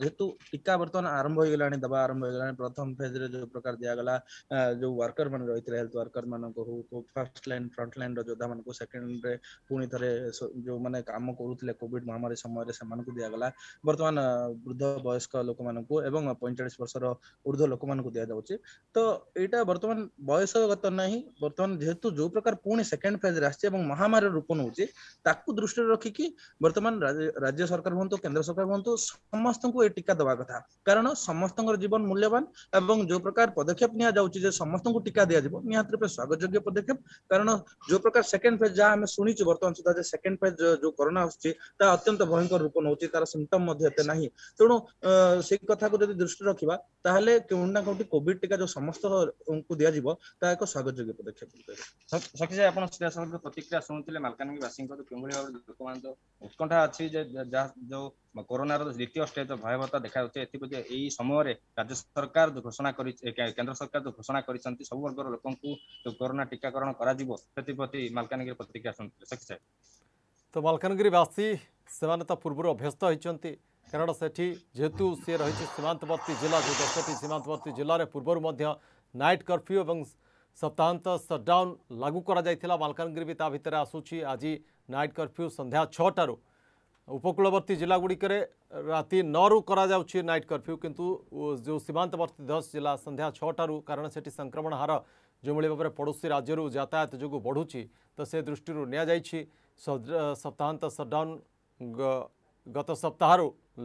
I: ଯେହେତୁ ଟୀକା ବର୍ତ୍ତମାନ ଆରମ୍ଭ ହେଇଗଲାଣି ଦେବା ଆରମ୍ଭ ହେଇଗଲାଣି ପ୍ରଥମ ଫେଜରେ ଯୋଉ ପ୍ରକାର ଦିଆଗଲା ଯୋଉ ୱାର୍କର ମାନେ ରହିଥିଲେ ହେଲ୍ଥ ୱାର୍କର ମାନଙ୍କୁ ହଉ ଫାର୍ଷ୍ଟ ଲାଇନ ଫ୍ରଣ୍ଟ ଲାଇନର ଯୋଦ୍ଧାମାନଙ୍କୁ ସେକେଣ୍ଡରେ ପୁଣି ଥରେ ଯୋଉମାନେ କାମ କରୁଥିଲେ କୋଭିଡ ମହାମାରୀ ସମୟରେ ସେମାନଙ୍କୁ ଦିଆଗଲା ବର୍ତ୍ତମାନ ବୃଦ୍ଧ ବୟସ୍କ ଲୋକମାନଙ୍କୁ ଏବଂ ପଇଁଚାଳିଶ ବର୍ଷର ଉର୍ଦ୍ଧ୍ୱ ଲୋକମାନଙ୍କୁ ଦିଆଯାଉଛି ତ ଏଇଟା ବର୍ତ୍ତମାନ ବୟସଗତ ନାହିଁ बर्तमान जेहेतु जो प्रकार पुणी सेकेंड फेज आ महामारी रूप नौ दृष्टि रखिकी बर्तमान राज्य सरकार हूँ केन्द्र सरकार हूँ समस्त को टीका दवा कथा कारण समस्त जीवन मूल्यवान एवं जो प्रकार पदक्षेप नि समस्त को टीका दिजा निहत रूप स्वागत योग्य पदक्षेप कारण जो प्रकार सेकेंड फेज जहां शुणी बर्तमान सुधा सेकेंड जो करोना आ अत्यंत भयंकर रूप नौ तार सिमटम ना तेणु से कथा को दृष्टि रखा तो कौटी कोविड टीका जो समस्त को दिजा ता एक स्वागत योग्य ଦିଆଯାଉଛନ୍ତି ପଦକ୍ଷେପ
H: ଶକ୍ତି ସାର୍ ଆପଣ ସିଧାସଳଖ ପ୍ରତିକ୍ରିୟା ଶୁଣୁଥିଲେ ମାଲକାନଗିରି ବାସୀଙ୍କର କେଉଁଭଳି ଭାବରେ ଲୋକମାନଙ୍କ ଉତ୍କଣ୍ଠା ଅଛି ଯେ ଯାହା ଯୋଉ କରୋନାର ଦ୍ୱିତୀୟ ଷ୍ଟେଜ୍ ଭୟାବହତା ଦେଖାଯାଉଛି ଏଥିପ୍ରତି ଏହି ସମୟରେ ରାଜ୍ୟ ସରକାର ଘୋଷଣା କରି କେନ୍ଦ୍ର ସରକାର ଯୋଉ ଘୋଷଣା କରିଛନ୍ତି ସବୁ ବର୍ଗର ଲୋକଙ୍କୁ ଯୋଉ କରୋନା ଟୀକାକରଣ କରାଯିବ ସେଥିପ୍ରତି ମାଲକାନଗିରି
B: ପ୍ରତିକ୍ରିୟା ଶୁଣୁଥିଲେ ଶକ୍ତି ସାର୍ ତ ମାଲକାନଗିରିବାସୀ ସେମାନେ ତ ପୂର୍ବରୁ ଅଭ୍ୟସ୍ତ ହୋଇଛନ୍ତି କାରଣ ସେଠି ଯେହେତୁ ସିଏ ରହିଛି ସୀମାନ୍ତବର୍ତ୍ତୀ ଜିଲ୍ଲା ଯେଉଁ ଦଶଟି ସୀମାନ୍ତବର୍ତ୍ତୀ ଜିଲ୍ଲାରେ ପୂର୍ବରୁ ମଧ୍ୟ ନାଇଟ୍ କର୍ଫ୍ୟୁ ଏବଂ सप्ताहांत सटडाउन लागू कर मालकानगि भी ता भितर आसूची आज नाइट कर्फ्यू संध्या छटार উপকূলবর্তী জেলাগুড়িকরে রাতে নু করা যাচ্ছে নাইট কর্ফ্যু কিন্তু যে সীমান্তবর্তী দশ জেলা সন্ধ্যা ছটার কারণ সেটি সংক্রমণ হার যেভাবে ভাবে পড়োশী রাজ্যর যাতায়াত যোগ বড়ুচি তো সে দৃষ্টি নিয়াযাই সপ্তাহান্ত সটডাউন গত সপ্তাহর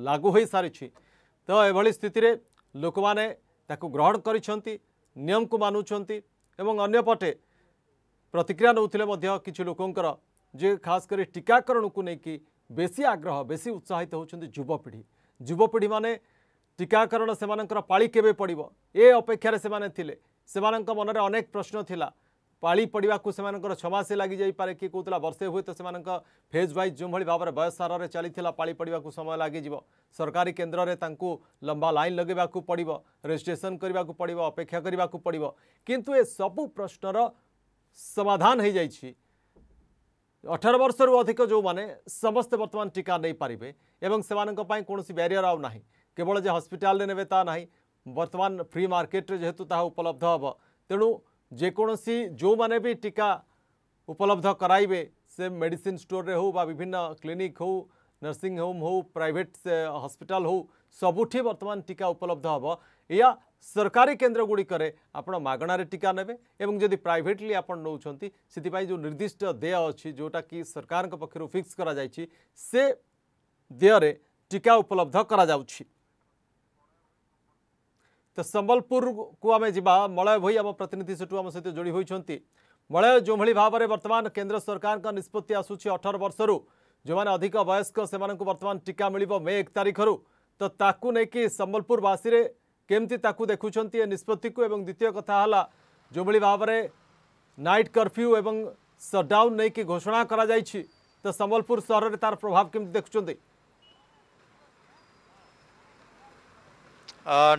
B: লাগু হয়ে সারিছি তো এভাবে স্থিতিরে লোক মানে তাকে গ্রহণ করেছেন নিয়মক মানুষ ଏବଂ ଅନ୍ୟପଟେ ପ୍ରତିକ୍ରିୟା ନେଉଥିଲେ ମଧ୍ୟ କିଛି ଲୋକଙ୍କର ଯିଏ ଖାସ କରି ଟିକାକରଣକୁ ନେଇକି ବେଶୀ ଆଗ୍ରହ ବେଶୀ ଉତ୍ସାହିତ ହେଉଛନ୍ତି ଯୁବପିଢ଼ି ଯୁବପିଢ଼ିମାନେ ଟିକାକରଣ ସେମାନଙ୍କର ପାଳି କେବେ ପଡ଼ିବ ଏ ଅପେକ୍ଷାରେ ସେମାନେ ଥିଲେ ସେମାନଙ୍କ ମନରେ ଅନେକ ପ୍ରଶ୍ନ ଥିଲା पाली पड़ा को छमास लगि जापे किए कौला वर्षे हुए तो फेज व्वज जो भाई भाव में वयसार चली पाली पड़ा को समय लग सरकारी केन्द्र में लंबा लाइन लगे पड़ रेजिट्रेसन करने को अपेक्षा करने को पड़ किंतु ए सब प्रश्नर समाधान हो जा अठार वर्ष रु अधिक जो मैंने समस्ते बर्तमान टीका नहीं पारे एवं कौन बारिअर आउना केवल जे हस्पिटाल ने ना बर्तमान फ्री मार्केट जेहेतु उपलब्ध हे तेणु जेकोसी जो माने भी टीका उपलब्ध कराइबे से मेडिसिन स्टोर रे हो बा विभिन्न क्लिनिक हो नर्सिंग होम हो प्राइवेट हॉस्पिटल हो सबुठी वर्तमान टीका उपलब्ध हो या सरकारी केन्द्र गुड़िके मगणारे टीका ने जी प्राइटली आप नौपाई जो निर्दिष्ट देय अच्छी जोटा कि सरकार पक्ष फिक्स कर देयर टीका उपलब्ध कराऊँगी तो संबलपुर को आम जा मलय भई आम प्रतिनिधि से जोड़ी होती मलय जो भाई भाव में बर्तमान केन्द्र सरकार का निष्पत्ति आसूरी अठर वर्ष रु जो मैंने अधिक वयस्क से बर्तमान टीका मिल मे एक तारिखर तो ताकि संबलपुरवासी केमती ताक देखुं निष्पत्ति द्वितीय कथा है जो भाव में नाइट कर्फ्यू एवं सटडाउन नहीं कि घोषणा कर तो संबलपुर सहर तार प्रभाव कमी देखुंट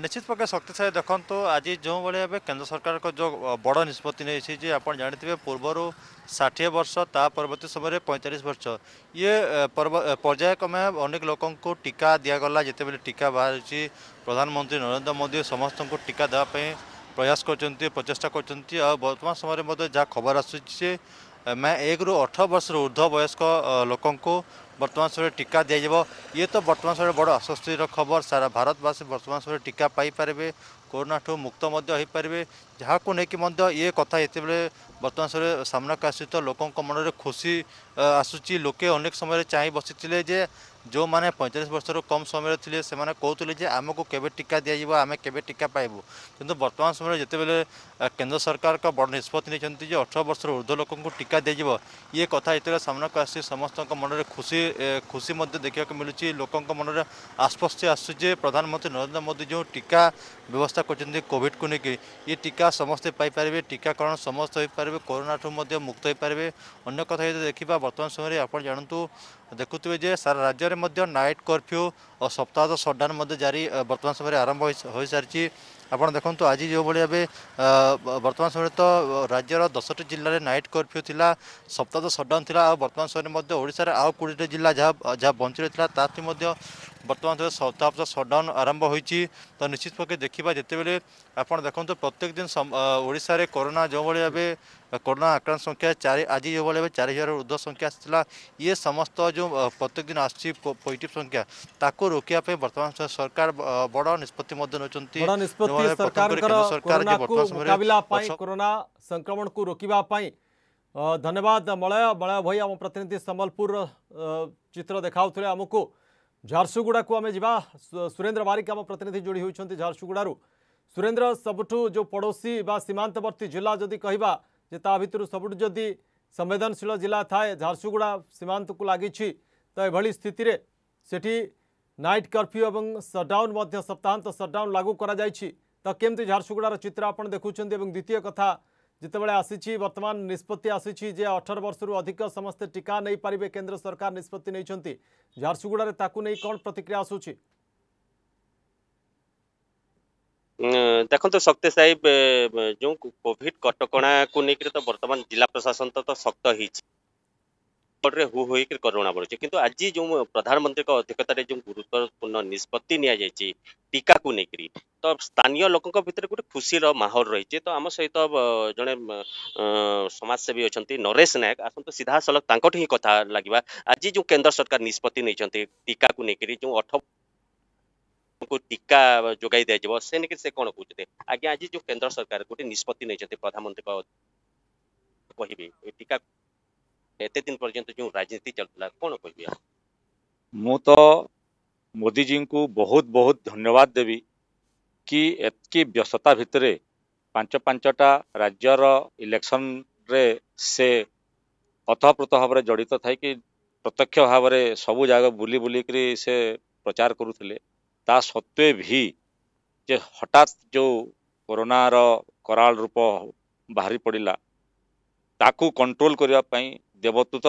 J: নিশ্চিত প্রকার শক্তিশালী দেখন্তু আজি যেভাবে এবে কেন্দ্র সরকারক যে বড় নিষ্পতি নেইছি যে আপনার জাঁথিবে পূর্বর ষাঠিয়ে বর্ষ তা পরবর্তী সময় পঁয়তাল্লিশ বর্ষ ইয়ে পর্যায়ক্রমে অনেক লোক টিকা দিগলা যেতবে টিকা বাহুছি প্রধানমন্ত্রী নরেন্দ্র মোদী সমস্ত টিকা দেওয়া প্রয়াস করছেন প্রচেষ্টা করছেন বর্তমান সময় যা খবর আসুছে মে একরু অঠর বর্ষর ঊর্ধ্ব বয়স্ক লোক বর্তমান সময় টিকা দিয়াযিব ইয়ে তো বর্তমান সময় বড় আশ্বস্তির খবর সারা ভারতবাসী বর্তমান সময় টিকা পাইপারে করোনাঠু মুক্ত মধ্যে হয়েপারে যাকে নেই মধ্যে ইয়ে কথা যেতবে বর্তমান সময় সামনাকে আসুচি তো লোক মনরে খুশি আসুচি লোকে অনেক সময় চাই বসিলে যে जो मैंने पैंतालीस वर्ष रू कम समय थे से कहते आम को केवे टीका दिज्व आम केीका पाइबू कि बर्तमान समय जिते केन्द्र सरकार का बड़ निष्पत्ति अठर वर्ष ऊर्ध लोक टीका दिज्व ये कथ ये सामनाक आस समस्त मन खुशी खुशी देखा मिलूँ लोक मन में आश्वस्त आस प्रधानमंत्री नरेन्द्र मोदी जो टीका व्यवस्था करोड को लेकिन ये टीका समस्ते पाई टीकाकरण समस्त हो पारे कोरोना ठूँ मुक्त हो पारे अन्य कथा देखा बर्तमान समय आप जानतु ଦେଖୁଥିବେ ଯେ ସାରା ରାଜ୍ୟରେ ମଧ୍ୟ ନାଇଟ୍ କର୍ଫ୍ୟୁ ଓ ସପ୍ତାହ ସଟ୍ଡାଉନ୍ ମଧ୍ୟ ଜାରି ବର୍ତ୍ତମାନ ସମୟରେ ଆରମ୍ଭ ହୋଇସାରିଛି ଆପଣ ଦେଖନ୍ତୁ ଆଜି ଯେଉଁଭଳି ଏବେ ବର୍ତ୍ତମାନ ସମୟରେ ତ ରାଜ୍ୟର ଦଶଟି ଜିଲ୍ଲାରେ ନାଇଟ୍ କର୍ଫ୍ୟୁ ଥିଲା ସପ୍ତାହ ସଟ୍ଡାଉନ୍ ଥିଲା ଆଉ ବର୍ତ୍ତମାନ ସମୟରେ ମଧ୍ୟ ଓଡ଼ିଶାରେ ଆଉ କୋଡ଼ିଏଟି ଜିଲ୍ଲା ଯାହା ଯାହା ବଞ୍ଚିରେ ଥିଲା ତାଠି ମଧ୍ୟ बर्तमान सप्ताह सुधा सटडाउन आरंभ हो तो निश्चित पक्ष देखा जितेबले आप देखते प्रत्येक दिन ओडा कोरोना जो भाई अभी कोरोना आक्रांत संख्या चार आज जो भाई चार हजार ऊर्ध संख्या आ ये समस्त जो प्रत्येक दिन आसट संख्या ताको रोकने वर्तमान सरकार बड़ निष्पत्ति
B: संक्रमण को रोकवाई धन्यवाद मलय मलय भाई आम प्रतिनिधि संबलपुर चित्र देखा आमको झारसुगुड़ा को आम जा सुरेन्द्र बारिक आम प्रतिनिधि जोड़ी होती झारसुगुड़ सुरेन्द्र सबुठ जो पड़ोशी बा सीमांतवर्ती जिला जदि कहवा भितर सबुठ जदि संवेदनशील जिला थाए झारसुगुड़ा सीमांत को लगी तो यह स्थित सेठी नाइट कर्फ्यू और सटडाउन सप्ताहत सटडाउन लागू कर झारसुगुड़ार चित्र आप देखुं द्वितीय कथा যেতবে আসিছি বর্তমান নিষ্পতি আসিছি যে অঠর বর্ষর অধিক সমস্তে টিকা নেই পারিবে কেন্দ্র সরকার নিষ্পতি নেইছেন ঝারসুগুড়ার তাকু নেই কোন প্রতিক্রিয়া আসুছি
K: ଦେଖନ୍ତୁ ଶକ୍ତି ସାହିବ ଯେଉଁ କୋଭିଡ କଟକଣାକୁ ନେଇକରି ତ ବର୍ତ୍ତମାନ ଜିଲ୍ଲା ପ୍ରଶାସନ ତ ଶକ୍ତ ହେଇଛି ରେ ହୁ ହୋଇକି କରୋନା ବଢୁଛି କିନ୍ତୁ ଆଜି ଯେଉଁ ପ୍ରଧାନମନ୍ତ୍ରୀଙ୍କ ଅଧ୍ୟକ୍ଷତାରେ ଯେଉଁ ଗୁରୁତ୍ୱପୂର୍ଣ୍ଣ ନିଷ୍ପତ୍ତି ନିଆଯାଇଛି ଟୀକାକୁ ନେଇକିରି ତ ସ୍ଥାନୀୟ ଲୋକଙ୍କ ଭିତରେ ଗୋଟେ ଖୁସିର ମାହୋଲ ରହିଛି ତ ଆମ ସହିତ ଜଣେ ସମାଜସେବୀ ଅଛନ୍ତି ନରେଶ ନାୟକ ଆସନ୍ତୁ ସିଧାସଳଖ ତାଙ୍କଠୁ ହିଁ କଥା ଲାଗିବା ଆଜି ଯେଉଁ କେନ୍ଦ୍ର ସରକାର ନିଷ୍ପତ୍ତି ନେଇଛନ୍ତି ଟୀକାକୁ ନେଇକିରି ଯେଉଁ ଅଠ ଟୀକା ଯୋଗାଇ ଦିଆଯିବ ସେ ନେଇକିରି ସେ କ'ଣ କହୁଛନ୍ତି ଆଜ୍ଞା ଆଜି ଯେଉଁ କେନ୍ଦ୍ର ସରକାର ଗୋଟେ ନିଷ୍ପତ୍ତି ନେଇଛନ୍ତି ପ୍ରଧାନମନ୍ତ୍ରୀଙ୍କ କହିବେ ଟୀକା एते दिन पर्यंत जो राजनीति चलता कौन कह मु तो मोदी जी को बहुत बहुत धन्यवाद देवी कि एतकी व्यस्तता भितर पांच पांचटा राज्यर इलेक्शन रे से अथप्रत भाव जड़ित थे कि प्रत्यक्ष भाव में सब जगह बुली बुल से प्रचार करूले ता सत्वे भी जे हटात जो कोरोनार कराल रूप बाहरी पड़ा ताकू कंट्रोल करने देवदूत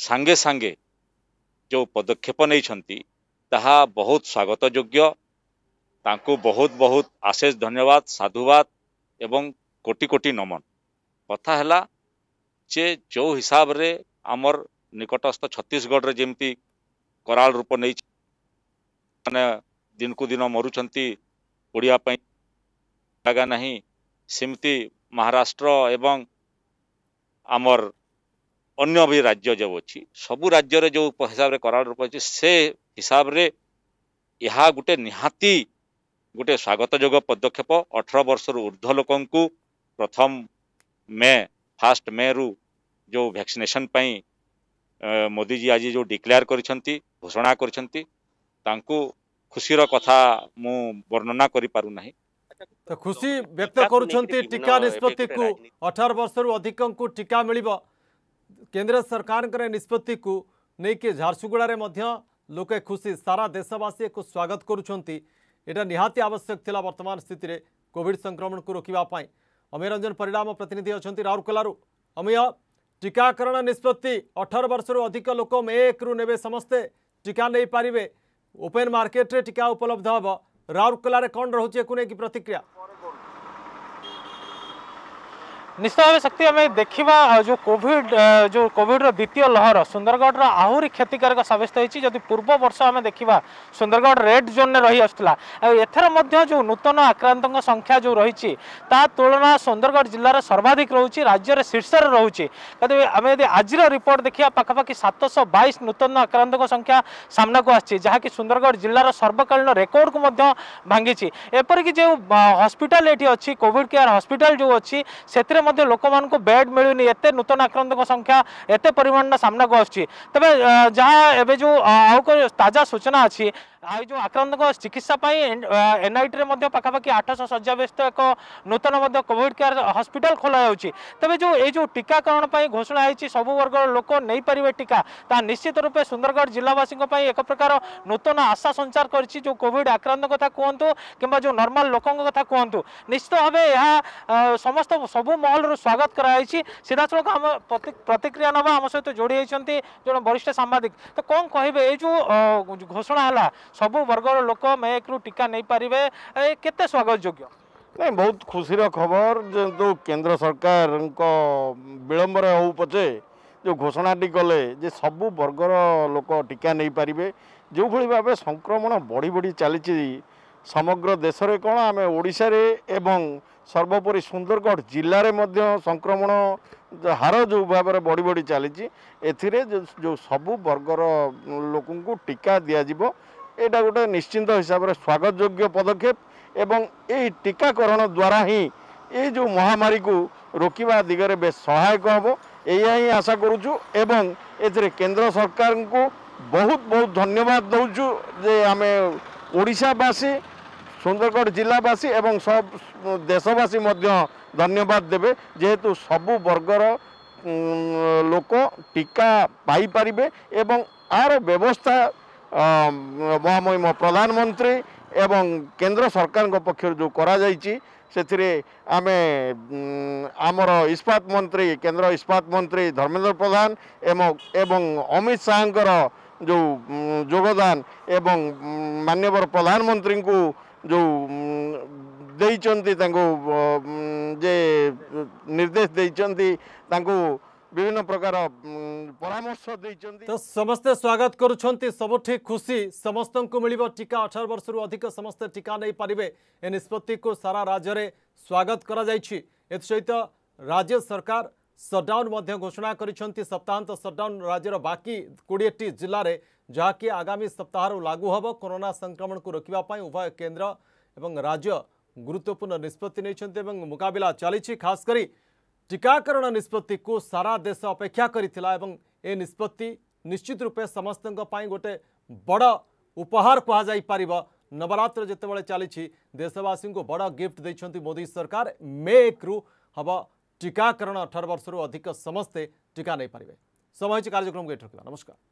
K: सांगे सांगे जो पदक्षेप नहीं बहुत स्वागत योग्य बहुत बहुत आशेष धन्यवाद साधुवाद एवं कोटि कोटि नमन कथा है जे जो हिसाब रे आमर निकटस्थ छत्तीसगढ़ जमी कराल रूप नहीं दिन कु दिन मरुंच ओडियाप जगह नहीं सेमती ମହାରାଷ୍ଟ୍ର ଏବଂ ଆମର ଅନ୍ୟ ବି ରାଜ୍ୟ ଯେଉଁ ଅଛି ସବୁ ରାଜ୍ୟରେ ଯେଉଁ ହିସାବରେ କରାଡ଼ ରହିଛି ସେ ହିସାବରେ ଏହା ଗୋଟେ ନିହାତି ଗୋଟେ ସ୍ୱାଗତଯୋଗ୍ୟ ପଦକ୍ଷେପ ଅଠର ବର୍ଷରୁ ଉର୍ଦ୍ଧ୍ୱ ଲୋକଙ୍କୁ ପ୍ରଥମ ମେ ଫାଷ୍ଟ ମେରୁ ଯେଉଁ ଭ୍ୟାକ୍ସିନେସନ୍ ପାଇଁ ମୋଦିଜୀ ଆଜି ଯେଉଁ ଡିକ୍ଲେୟାର କରିଛନ୍ତି ଘୋଷଣା କରିଛନ୍ତି ତାଙ୍କୁ ଖୁସିର କଥା ମୁଁ ବର୍ଣ୍ଣନା କରିପାରୁନାହିଁ
B: तो खुशी व्यक्त करुँच टीका निष्पत्ति को अठार वर्ष रु अधिक टीका मिल केन्द्र सरकार निष्पत्ति को लेकिन झारसुगुड़े लोके खुशी सारा देशवासी को स्वागत करुँचा निहाती आवश्यक थी बर्तमान स्थित में कोविड संक्रमण को रोकवाई अमेय रंजन परिड़ा आम प्रतिनिधि अच्छा राउरकेलू अमय टीकाकरण निष्पत्ति अठर वर्ष रु अधिक लोक मे एक रु ने समस्ते टीका नहीं पारे ओपेन मार्केट टीका उपलब्ध हम राउरकेल कौन रोचे एक प्रतिक्रिया
G: ନିଶ୍ଚିତ ଭାବେ ଶକ୍ତି ଆମେ ଦେଖିବା ଯେଉଁ କୋଭିଡ଼ ଯେଉଁ କୋଭିଡ଼ର ଦ୍ୱିତୀୟ ଲହର ସୁନ୍ଦରଗଡ଼ର ଆହୁରି କ୍ଷତିକାରକ ସାବ୍ୟସ୍ତ ହୋଇଛି ଯଦି ପୂର୍ବ ବର୍ଷ ଆମେ ଦେଖିବା ସୁନ୍ଦରଗଡ଼ ରେଡ୍ ଜୋନ୍ରେ ରହିଆସୁଥିଲା ଆଉ ଏଥର ମଧ୍ୟ ଯେଉଁ ନୂତନ ଆକ୍ରାନ୍ତଙ୍କ ସଂଖ୍ୟା ଯେଉଁ ରହିଛି ତା ତୁଳନା ସୁନ୍ଦରଗଡ଼ ଜିଲ୍ଲାର ସର୍ବାଧିକ ରହୁଛି ରାଜ୍ୟରେ ଶୀର୍ଷରେ ରହୁଛି କିନ୍ତୁ ଆମେ ଯଦି ଆଜିର ରିପୋର୍ଟ ଦେଖିବା ପାଖାପାଖି ସାତଶହ ବାଇଶ ନୂତନ ଆକ୍ରାନ୍ତଙ୍କ ସଂଖ୍ୟା ସାମ୍ନାକୁ ଆସିଛି ଯାହାକି ସୁନ୍ଦରଗଡ଼ ଜିଲ୍ଲାର ସର୍ବକାଳୀନ ରେକର୍ଡ଼କୁ ମଧ୍ୟ ଭାଙ୍ଗିଛି ଏପରିକି ଯେଉଁ ହସ୍ପିଟାଲ ଏଠି ଅଛି କୋଭିଡ଼ କେୟାର ହସ୍ପିଟାଲ ଯେଉଁ ଅଛି ସେଥିରେ मध्य लोक मान बेड मिलूनी एत नूत आक्रांत संख्या एत परिमाण सामना को आसमें जहाँ एवं जो आउ ताजा सूचना अच्छी ଆଉ ଯେଉଁ ଆକ୍ରାନ୍ତଙ୍କ ଚିକିତ୍ସା ପାଇଁ ଏନ୍ଆଇଟିରେ ମଧ୍ୟ ପାଖାପାଖି ଆଠଶହ ଶଯ୍ୟା ବ୍ୟସ୍ତ ଏକ ନୂତନ ମଧ୍ୟ କୋଭିଡ଼ କେୟାର ହସ୍ପିଟାଲ ଖୋଲାଯାଉଛି ତେବେ ଯେଉଁ ଏଇ ଯେଉଁ ଟିକାକରଣ ପାଇଁ ଘୋଷଣା ହୋଇଛି ସବୁ ବର୍ଗର ଲୋକ ନେଇପାରିବେ ଟିକା ତାହା ନିଶ୍ଚିତ ରୂପେ ସୁନ୍ଦରଗଡ଼ ଜିଲ୍ଲାବାସୀଙ୍କ ପାଇଁ ଏକ ପ୍ରକାର ନୂତନ ଆଶା ସଞ୍ଚାର କରିଛି ଯେଉଁ କୋଭିଡ଼ ଆକ୍ରାନ୍ତଙ୍କ କଥା କୁହନ୍ତୁ କିମ୍ବା ଯେଉଁ ନର୍ମାଲ ଲୋକଙ୍କ କଥା କୁହନ୍ତୁ ନିଶ୍ଚିତ ଭାବେ ଏହା ସମସ୍ତ ସବୁ ମହଲରୁ ସ୍ୱାଗତ କରାଯାଇଛି ସିଧାସଳଖ ଆମ ପ୍ରତିକ୍ରିୟା ନେବା ଆମ ସହିତ ଯୋଡ଼ି ହୋଇଛନ୍ତି ଜଣେ ବରିଷ୍ଠ ସାମ୍ବାଦିକ ତ କ'ଣ କହିବେ ଏଇ ଯେଉଁ ଘୋଷଣା ହେଲା ସବୁ ବର୍ଗର ଲୋକ ମେକ୍ରୁ ଟିକା ନେଇପାରିବେ କେତେ
L: ସ୍ୱାଗତ ଯୋଗ୍ୟ ନାଇଁ ବହୁତ ଖୁସିର ଖବର ଯେହେତୁ କେନ୍ଦ୍ର ସରକାରଙ୍କ ବିଳମ୍ବରେ ହଉ ପଛେ ଯେଉଁ ଘୋଷଣାଟି କଲେ ଯେ ସବୁ ବର୍ଗର ଲୋକ ଟିକା ନେଇପାରିବେ ଯେଉଁଭଳି ଭାବେ ସଂକ୍ରମଣ ବଢ଼ି ବଢ଼ି ଚାଲିଛି ସମଗ୍ର ଦେଶରେ କ'ଣ ଆମେ ଓଡ଼ିଶାରେ ଏବଂ ସର୍ବୋପରି ସୁନ୍ଦରଗଡ଼ ଜିଲ୍ଲାରେ ମଧ୍ୟ ସଂକ୍ରମଣ ହାର ଯେଉଁ ଭାବରେ ବଢ଼ି ବଢ଼ି ଚାଲିଛି ଏଥିରେ ଯେଉଁ ସବୁ ବର୍ଗର ଲୋକଙ୍କୁ ଟିକା ଦିଆଯିବ এটা ଗୋଟେ ନିଶ୍ଚିନ୍ତ ହିସାବରେ ସ୍ୱାଗତଯୋଗ୍ୟ ପଦକ୍ଷେପ ଏବଂ ଏଇ ଟିକାକରଣ ଦ୍ୱାରା ହିଁ ଏଇ ଯେଉଁ ମହାମାରୀକୁ ରୋକିବା ଦିଗରେ ବେଶ୍ ସହାୟକ ହେବ ଏଇଆ ହିଁ ଆଶା କରୁଛୁ ଏବଂ ଏଥିରେ କେନ୍ଦ୍ର ସରକାରଙ୍କୁ ବହୁତ ବହୁତ ଧନ୍ୟବାଦ ଦେଉଛୁ ଯେ ଆମେ ଓଡ଼ିଶାବାସୀ ସୁନ୍ଦରଗଡ଼ ଜିଲ୍ଲାବାସୀ ଏବଂ ସବୁ ଦେଶବାସୀ ମଧ୍ୟ ଧନ୍ୟବାଦ ଦେବେ ଯେହେତୁ ସବୁ ବର୍ଗର ଲୋକ ଟିକା ପାଇପାରିବେ ଏବଂ ଆର ବ୍ୟବସ୍ଥା ମହାମହିମ ପ୍ରଧାନମନ୍ତ୍ରୀ ଏବଂ କେନ୍ଦ୍ର ସରକାରଙ୍କ ପକ୍ଷରୁ ଯେଉଁ କରାଯାଇଛି ସେଥିରେ ଆମେ ଆମର ଇସ୍ପାତ ମନ୍ତ୍ରୀ କେନ୍ଦ୍ର ଇସ୍ପାତ ମନ୍ତ୍ରୀ ଧର୍ମେନ୍ଦ୍ର ପ୍ରଧାନ ଏବଂ ଅମିତ ଶାହଙ୍କର ଯେଉଁ ଯୋଗଦାନ ଏବଂ ମାନ୍ୟବର ପ୍ରଧାନମନ୍ତ୍ରୀଙ୍କୁ ଯେଉଁ ଦେଇଛନ୍ତି ତାଙ୍କୁ ଯେ ନିର୍ଦ୍ଦେଶ ଦେଇଛନ୍ତି ତାଙ୍କୁ বিভিন্ন প্রকার
B: পরামর্শ দিয়েছেন তো সমস্তে স্বাগত করছেন সবুঠি খুশি সমস্ত মিলব টিকা অঠার বর্ষর অধিক সমস্তে টিকা নেই পারিবে এ নিষ্পত্তি সারা রাজ্যের স্বাগত করা যাইছি এসহিত রাজ্য সরকার সটডাউন মধ্য ঘোষণা করেছেন সপ্তাহান্ত সটডাউন রাজ্যের বাকি কোড়িটি জেলার যা কি আগামী সপ্তাহর লাগু হব করোনা সংক্রমণ রোকিবা উভয় কেন্দ্র এবং রাজ্য গুরুত্বপূর্ণ নিষ্পতি নিয়েছেন এবং মোকাবিলা চালিছি খাস করে टीकाकरण निष्पत्ति को सारा देश अपेक्षा करपत्ति निष्पत्ति निश्चित रूपे समस्त गोटे बड़ उपहार कहु पार नवरात्र बड़े चली देशवासी को बड़ गिफ्ट देखते मोदी सरकार मे एक रु हम टीकाकरण अठार वर्ष अधिक समस्ते टीका नहीं पारे समय कार्यक्रम को ये रखा नमस्कार